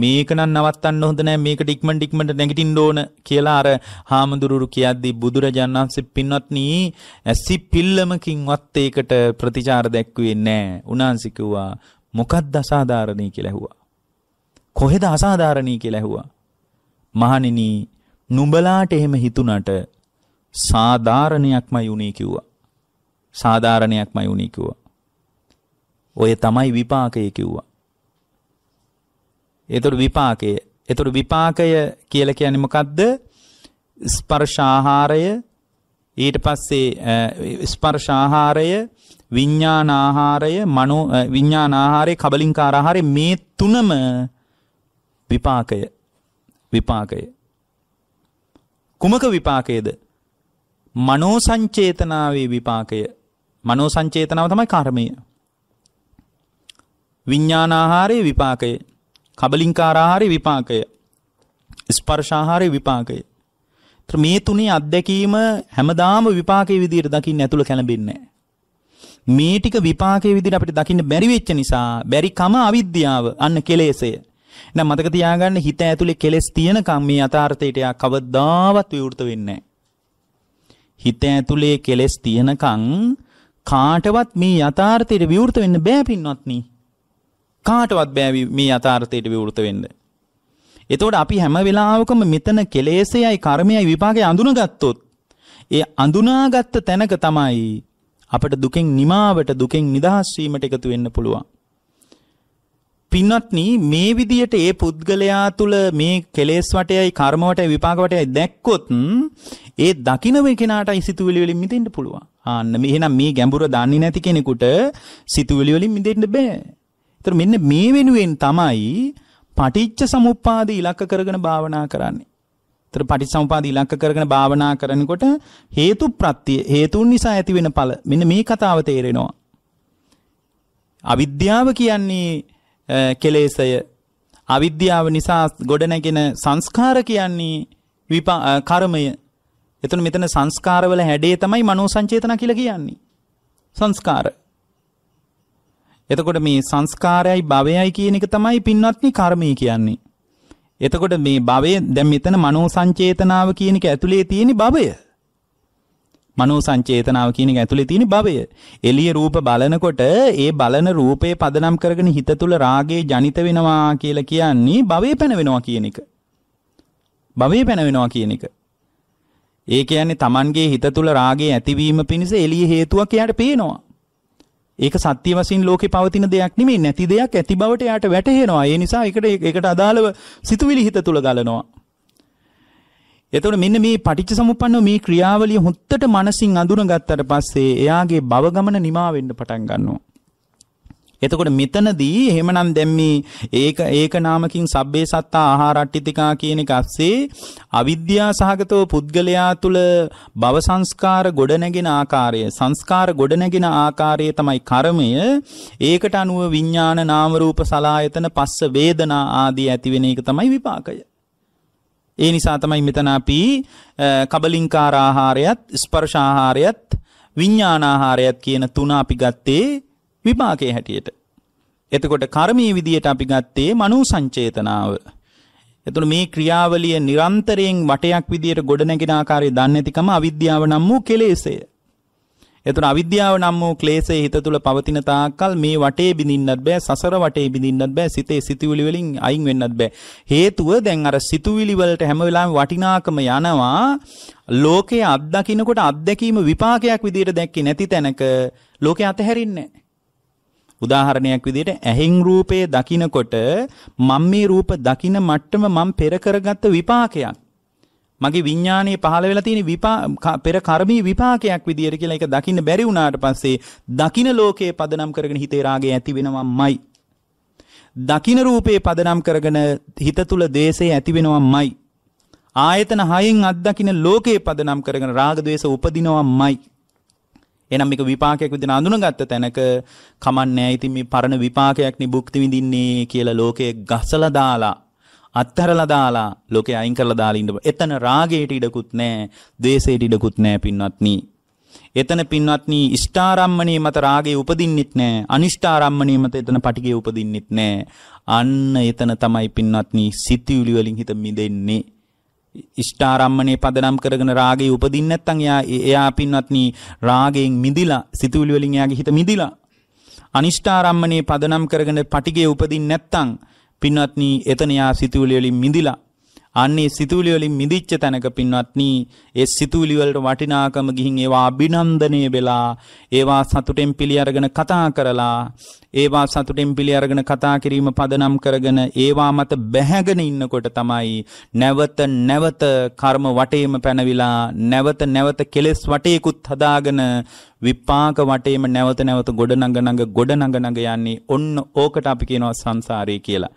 Speaker 1: මේක නම් නවත්තන්න හොඳ නෑ මේකට ඉක්මනට ඉක්මනට නැගිටින්න ඕන කියලා අර හාමුදුරුවරු කියද්දී බුදුරජාණන් වහන්සේ පින්වත්නි ඇසි පිල්ලමකින්වත් ඒකට ප්‍රතිචාර දැක්ුවේ නෑ. උනාන්සි කිව්වා මොකද්ද අසාධාරණී කියලා ඇහුවා. කොහෙද අසාධාරණී කියලා ඇහුවා. මහණෙනි නුඹලාට එහෙම හිතුණට සාධාරණයක්මයි උනේ කිව්වා. සාධාරණයක්මයි උනේ කිව්වා. ඔය තමයි විපාකය කිව්වා. එතකොට විපාකය. එතකොට විපාකය කියලා කියන්නේ මොකද්ද? ස්පර්ශ ආහාරය ඊට පස්සේ ස්පර්ශ ආහාරය විඥාන ආහාරය මනෝ විඥාන ආහාරය කබලින්කාර ආහාරය මේ තුනම විපාකය විපාකය කුමක විපාකයේද මනෝ සංචේතනාවේ විපාකය මනෝ සංචේතනාව තමයි කර්මය විඥාන ආහාරයේ විපාකය කබලින්කාරාහාරි විපාකය. ස්පර්ශාහාරි විපාකය. මේ තුනේ අත්දැකීම හැමදාම විපාකයේ විදිහට දකින්න ඇතුළ කැළඹෙන්නේ මේ ටික විපාකයේ විදිහට අපිට දකින්න බැරි වෙච්ච නිසා බැරි කම අවිද්‍යාව අන්න කෙලෙසය. නම් මතක තියාගන්න හිත ඇතුලේ කෙලෙස් තියෙනකම් මේ යථාර්ථයට යා කවදාවත් විවෘත වෙන්නේ හිත ඇතුලේ කෙලෙස් තියෙනකම් කාටවත් මේ යථාර්ථයට විවෘත වෙන්න බෑ පින්වත්නි. කාටවත් බෑ මේ යථාර්ථයට විවෘත වෙන්න. එතකොට අපි හැම වෙලාවකම මෙතන කෙලෙසයයි කර්මයයි විපාකයයි අඳුනගත්තොත් ඒ අඳුනාගත්ත තැනක තමයි අපට දුකෙන් නිමාවට දුකෙන් නිදහස් වීමට එකතු වෙන්න පුළුවන්. පින්වත්නි මේ විදියට ඒ පුද්ගලයා තුල මේ කෙලෙස් වටයයි කර්ම වටයයි විපාක වටයයි දැක්කොත් ඒ දකින්න වේ කෙනාටයි සිතුවිලි වලින් මිදෙන්න පුළුවන්. ආන්න එහෙනම් මේ ගැඹුර දන්නේ නැති කෙනෙකුට සිතුවිලි වලින් මිදෙන්න බෑ. ඒතර මෙන්න මේ වෙනුවෙන් තමයි පටිච්ච සමුප්පාද ඉලක්ක කරගෙන භාවනා කරන්නේ. ඒතර පටිච්ච සමුපාද ඉලක්ක කරගෙන භාවනා කරනකොට හේතු ප්‍රත්‍ය හේතුන් නිසා ඇතිවෙන ඵල මෙන්න මේ කතාව තේරෙනවා. අවිද්‍යාව කියන්නේ කෙලෙසය අවිද්‍යාව නිසා ගොඩනැගෙන සංස්කාර කියන්නේ විපා කර්මය එතන මෙතන සංස්කාරවල හැඩේ තමයි මනෝ සංචේතන කියලා කියන්නේ. සංස්කාර. එතකොට මේ සංස්කාරයයි භවයයි කියන එක තමයි පින්වත්නි කර්මය කියන්නේ. එතකොට මේ භවය දැන් මෙතන මනෝ සංචේතනාව කියන එක ඇතුලේ තියෙන භවය. මනෝ සංචේතනාව කියන එක ඇතුලේ තියෙන භවය. එළිය රූප බලනකොට ඒ බලන රූපේ පදනම් කරගෙන හිත තුල රාගේ ජනිත වෙනවා කියලා කියන්නේ භවේ පැනවෙනවා කියන එක. භවේ පැනවෙනවා කියන එක. ඒ කියන්නේ Tamanගේ හිත තුල රාගේ ඇතිවීම පිණිස එළිය හේතුවක් එයාට පේනවා. ඒක සත්‍ය වශයෙන් ලෝකේ පවතින දෙයක් නෙමෙයි නැති දෙයක් ඇති බවට යාට වැටහෙනවා. ඒ නිසා ඒකට ඒකට අදාළව සිතුවිලි හිත තුල ගලනවා. එතකොට මෙන්න මේ පටිච්ච සමුප්පන්නෝ මේ ක්‍රියාවලිය හොත්තට මනසින් අඳුනගත්තට පස්සේ එයාගේ භව ගමන නිමා වෙන්න පටන් ගන්නවා. එතකොට මෙතනදී එහෙමනම් දැන් මේ ඒක ඒක නාමකින් සබ්බේ සත්තා ආහාරට්ටිතිකා කියන එක ඇස්සේ අවිද්‍යා සහගතව පුද්ගලයා තුල භව සංස්කාර ගොඩ නැගෙන ආකාරය සංස්කාර ගොඩ නැගෙන ආකාරය තමයි කර්මය ඒකට අනුව විඥාන නාම රූප සලායතන පස්ස වේදනා ආදී ඇති වෙන එක තමයි විපාකය ඒ නිසා තමයි මෙතන අපි කබලින්කාර ආහාරයත් ස්පර්ශ ආහාරයත් විඥාන ආහාරයත් කියන තුන අපි ගත්තේ විපාකයේ හැටියට. එතකොට කර්මයේ විදියට අපි ගත්තේ මනෝ සංචේතනාව. එතකොට මේ ක්‍රියාවලිය නිරන්තරයෙන් වටයක් විදියට ගොඩනැගෙන ආකාරය දන්නේ නැතිකම අවිද්‍යාව නම් වූ කෙලෙසය. එතකොට අවිද්‍යාව නම් වූ ක්ලේශයේ හිත තුල පවතින තාක්කල් මේ වටේ බිඳින්නත් බෑ සසර වටේ බිඳින්නත් බෑ සිතේ සිතුවිලි වලින් අයින් වෙන්නත් බෑ. හේතුව දැන් අර සිතුවිලි වලට හැම වෙලාවෙම වටිනාකම යනවා. ලෝකයේ අත්දකින්නකොට අත්දැකීම විපාකයක් විදියට දැක්කේ නැති තැනක ලෝකේ අතහැරින්නේ නැහැ. උදාහරණයක් විදිහට ඇහෙන් රූපය දකිනකොට මම මේ රූප දකින මට්ටම මම පෙර කරගත්ත විපාකයක්. මගේ විඥානයේ පහළ වෙලා තියෙන විපා පෙර කර්මී විපාකයක් විදියට කියලා ඒක දකින්න බැරි වුණාට පස්සේ දකින ලෝකයේ පදනම් කරගෙන හිතේ රාගය ඇති වෙනවම්මයි. දකින රූපේ පදනම් කරගෙන හිත තුල දේශය ඇති වෙනවම්මයි. ආයතන හයෙන් අත්දකින්න ලෝකයේ පදනම් කරගෙන රාග ද්වේෂ උපදිනවම්මයි. එනම් මේක විපාකයක් විදිහට අඳුනගත්ත තැනක කමන්නේ ඉතින් මේ පරණ විපාකයක් නිබුක්ති විඳින්නේ කියලා ලෝකයේ ගසලා දාලා අත්හැරලා දාලා ලෝකේ අයින් කරලා දාලා ඉන්න. එතන රාගයට ඉඩකුත් නැහැ, ද්වේෂයට ඉඩකුත් නැහැ පින්වත්නි. එතන පින්වත්නි ඉෂ්ඨාරම්මණී මත රාගේ උපදින්නෙත් නැහැ. අනිෂ්ඨාරම්මණී මත එතන පටිගේ උපදින්නෙත් නැහැ. අන්න එතන තමයි පින්වත්නි සිතිවිලි වලින් හිත මිදෙන්නේ. ඉෂ්ඨාරම්මනේ පදනම් කරගෙන රාගේ උපදින්න නැත්නම් එයා එයා පින්වත්නි රාගයෙන් මිදිලා සිතුවිලි වලින් එයාගේ හිත මිදිලා අනිෂ්ඨාරම්මනේ පදනම් කරගෙන පටිගේ උපදින්න නැත්නම් පින්වත්නි එතන එයා සිතුවිලි වලින් මිදිලා අන්නේ සිතුවිලි වලින් මිදිච්ච තැනක පින්වත්නි ඒ සිතුවිලි වලට වටිනාකම ගිහින් ඒවා අභිනන්දනය වෙලා ඒවා සතුටෙන් පිළි අරගෙන කතා කරලා ඒවා සතුටෙන් පිළි අරගෙන කතා කිරීම පදනම් කරගෙන ඒවා මත බැහැගෙන ඉන්නකොට තමයි නැවත නැවත කර්ම වටේම පැනවිලා නැවත නැවත කෙලෙස් වටේකුත් හදාගෙන විපාක වටේම නැවත නැවත ගොඩනඟ නඟ ගොඩනඟ නඟ යන්නේ ඔන්න ඕකට අපි කියනවා සංසාරේ කියලා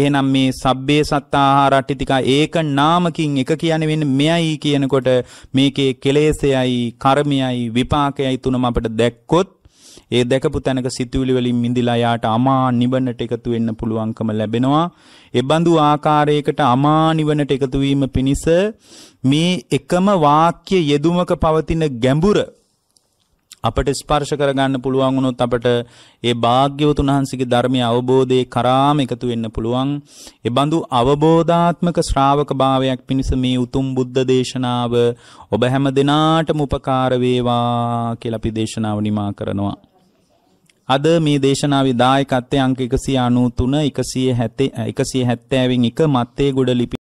Speaker 1: එහෙනම් මේ සබ්බේ සත්තාහාරට්ටිතික ඒක නාමකින් එක කියන්නේ වෙන්නේ මෙයයි කියනකොට මේකේ කෙලෙසයයි කර්මයයි විපාකයයි තුනම අපට දැක්කොත් ඒ දැකපු තැනක සිතුවිලි වලින් මිදිලා යාට අමා නිවනට එකතු වෙන්න පුළුවන්කම ලැබෙනවා. ඒ බඳු ආකාරයකට අමා නිවනට එකතු වීම පිණිස මේ එකම වාක්‍ය යෙදුමක පවතින ගැඹුර අපට ස්පර්ශ කරගන්න පුළුවන් වුණොත් අපට ඒ භාග්‍යවතුන් වහන්සේගේ ධර්මය අවබෝධයේ කරාම එකතු වෙන්න පුළුවන්. ඒ බඳු අවබෝධාත්මක ශ්‍රාවක භාවයක් පිණිස මේ උතුම් බුද්ධ දේශනාව ඔබ හැම දිනාටම උපකාර වේවා කියලා අපි දේශනාව නිමා කරනවා. අද මේ දේශනාවේ දායකත්වයේ අංක 193 170 170 න් 1 මත්තේ ගොඩ ලිපි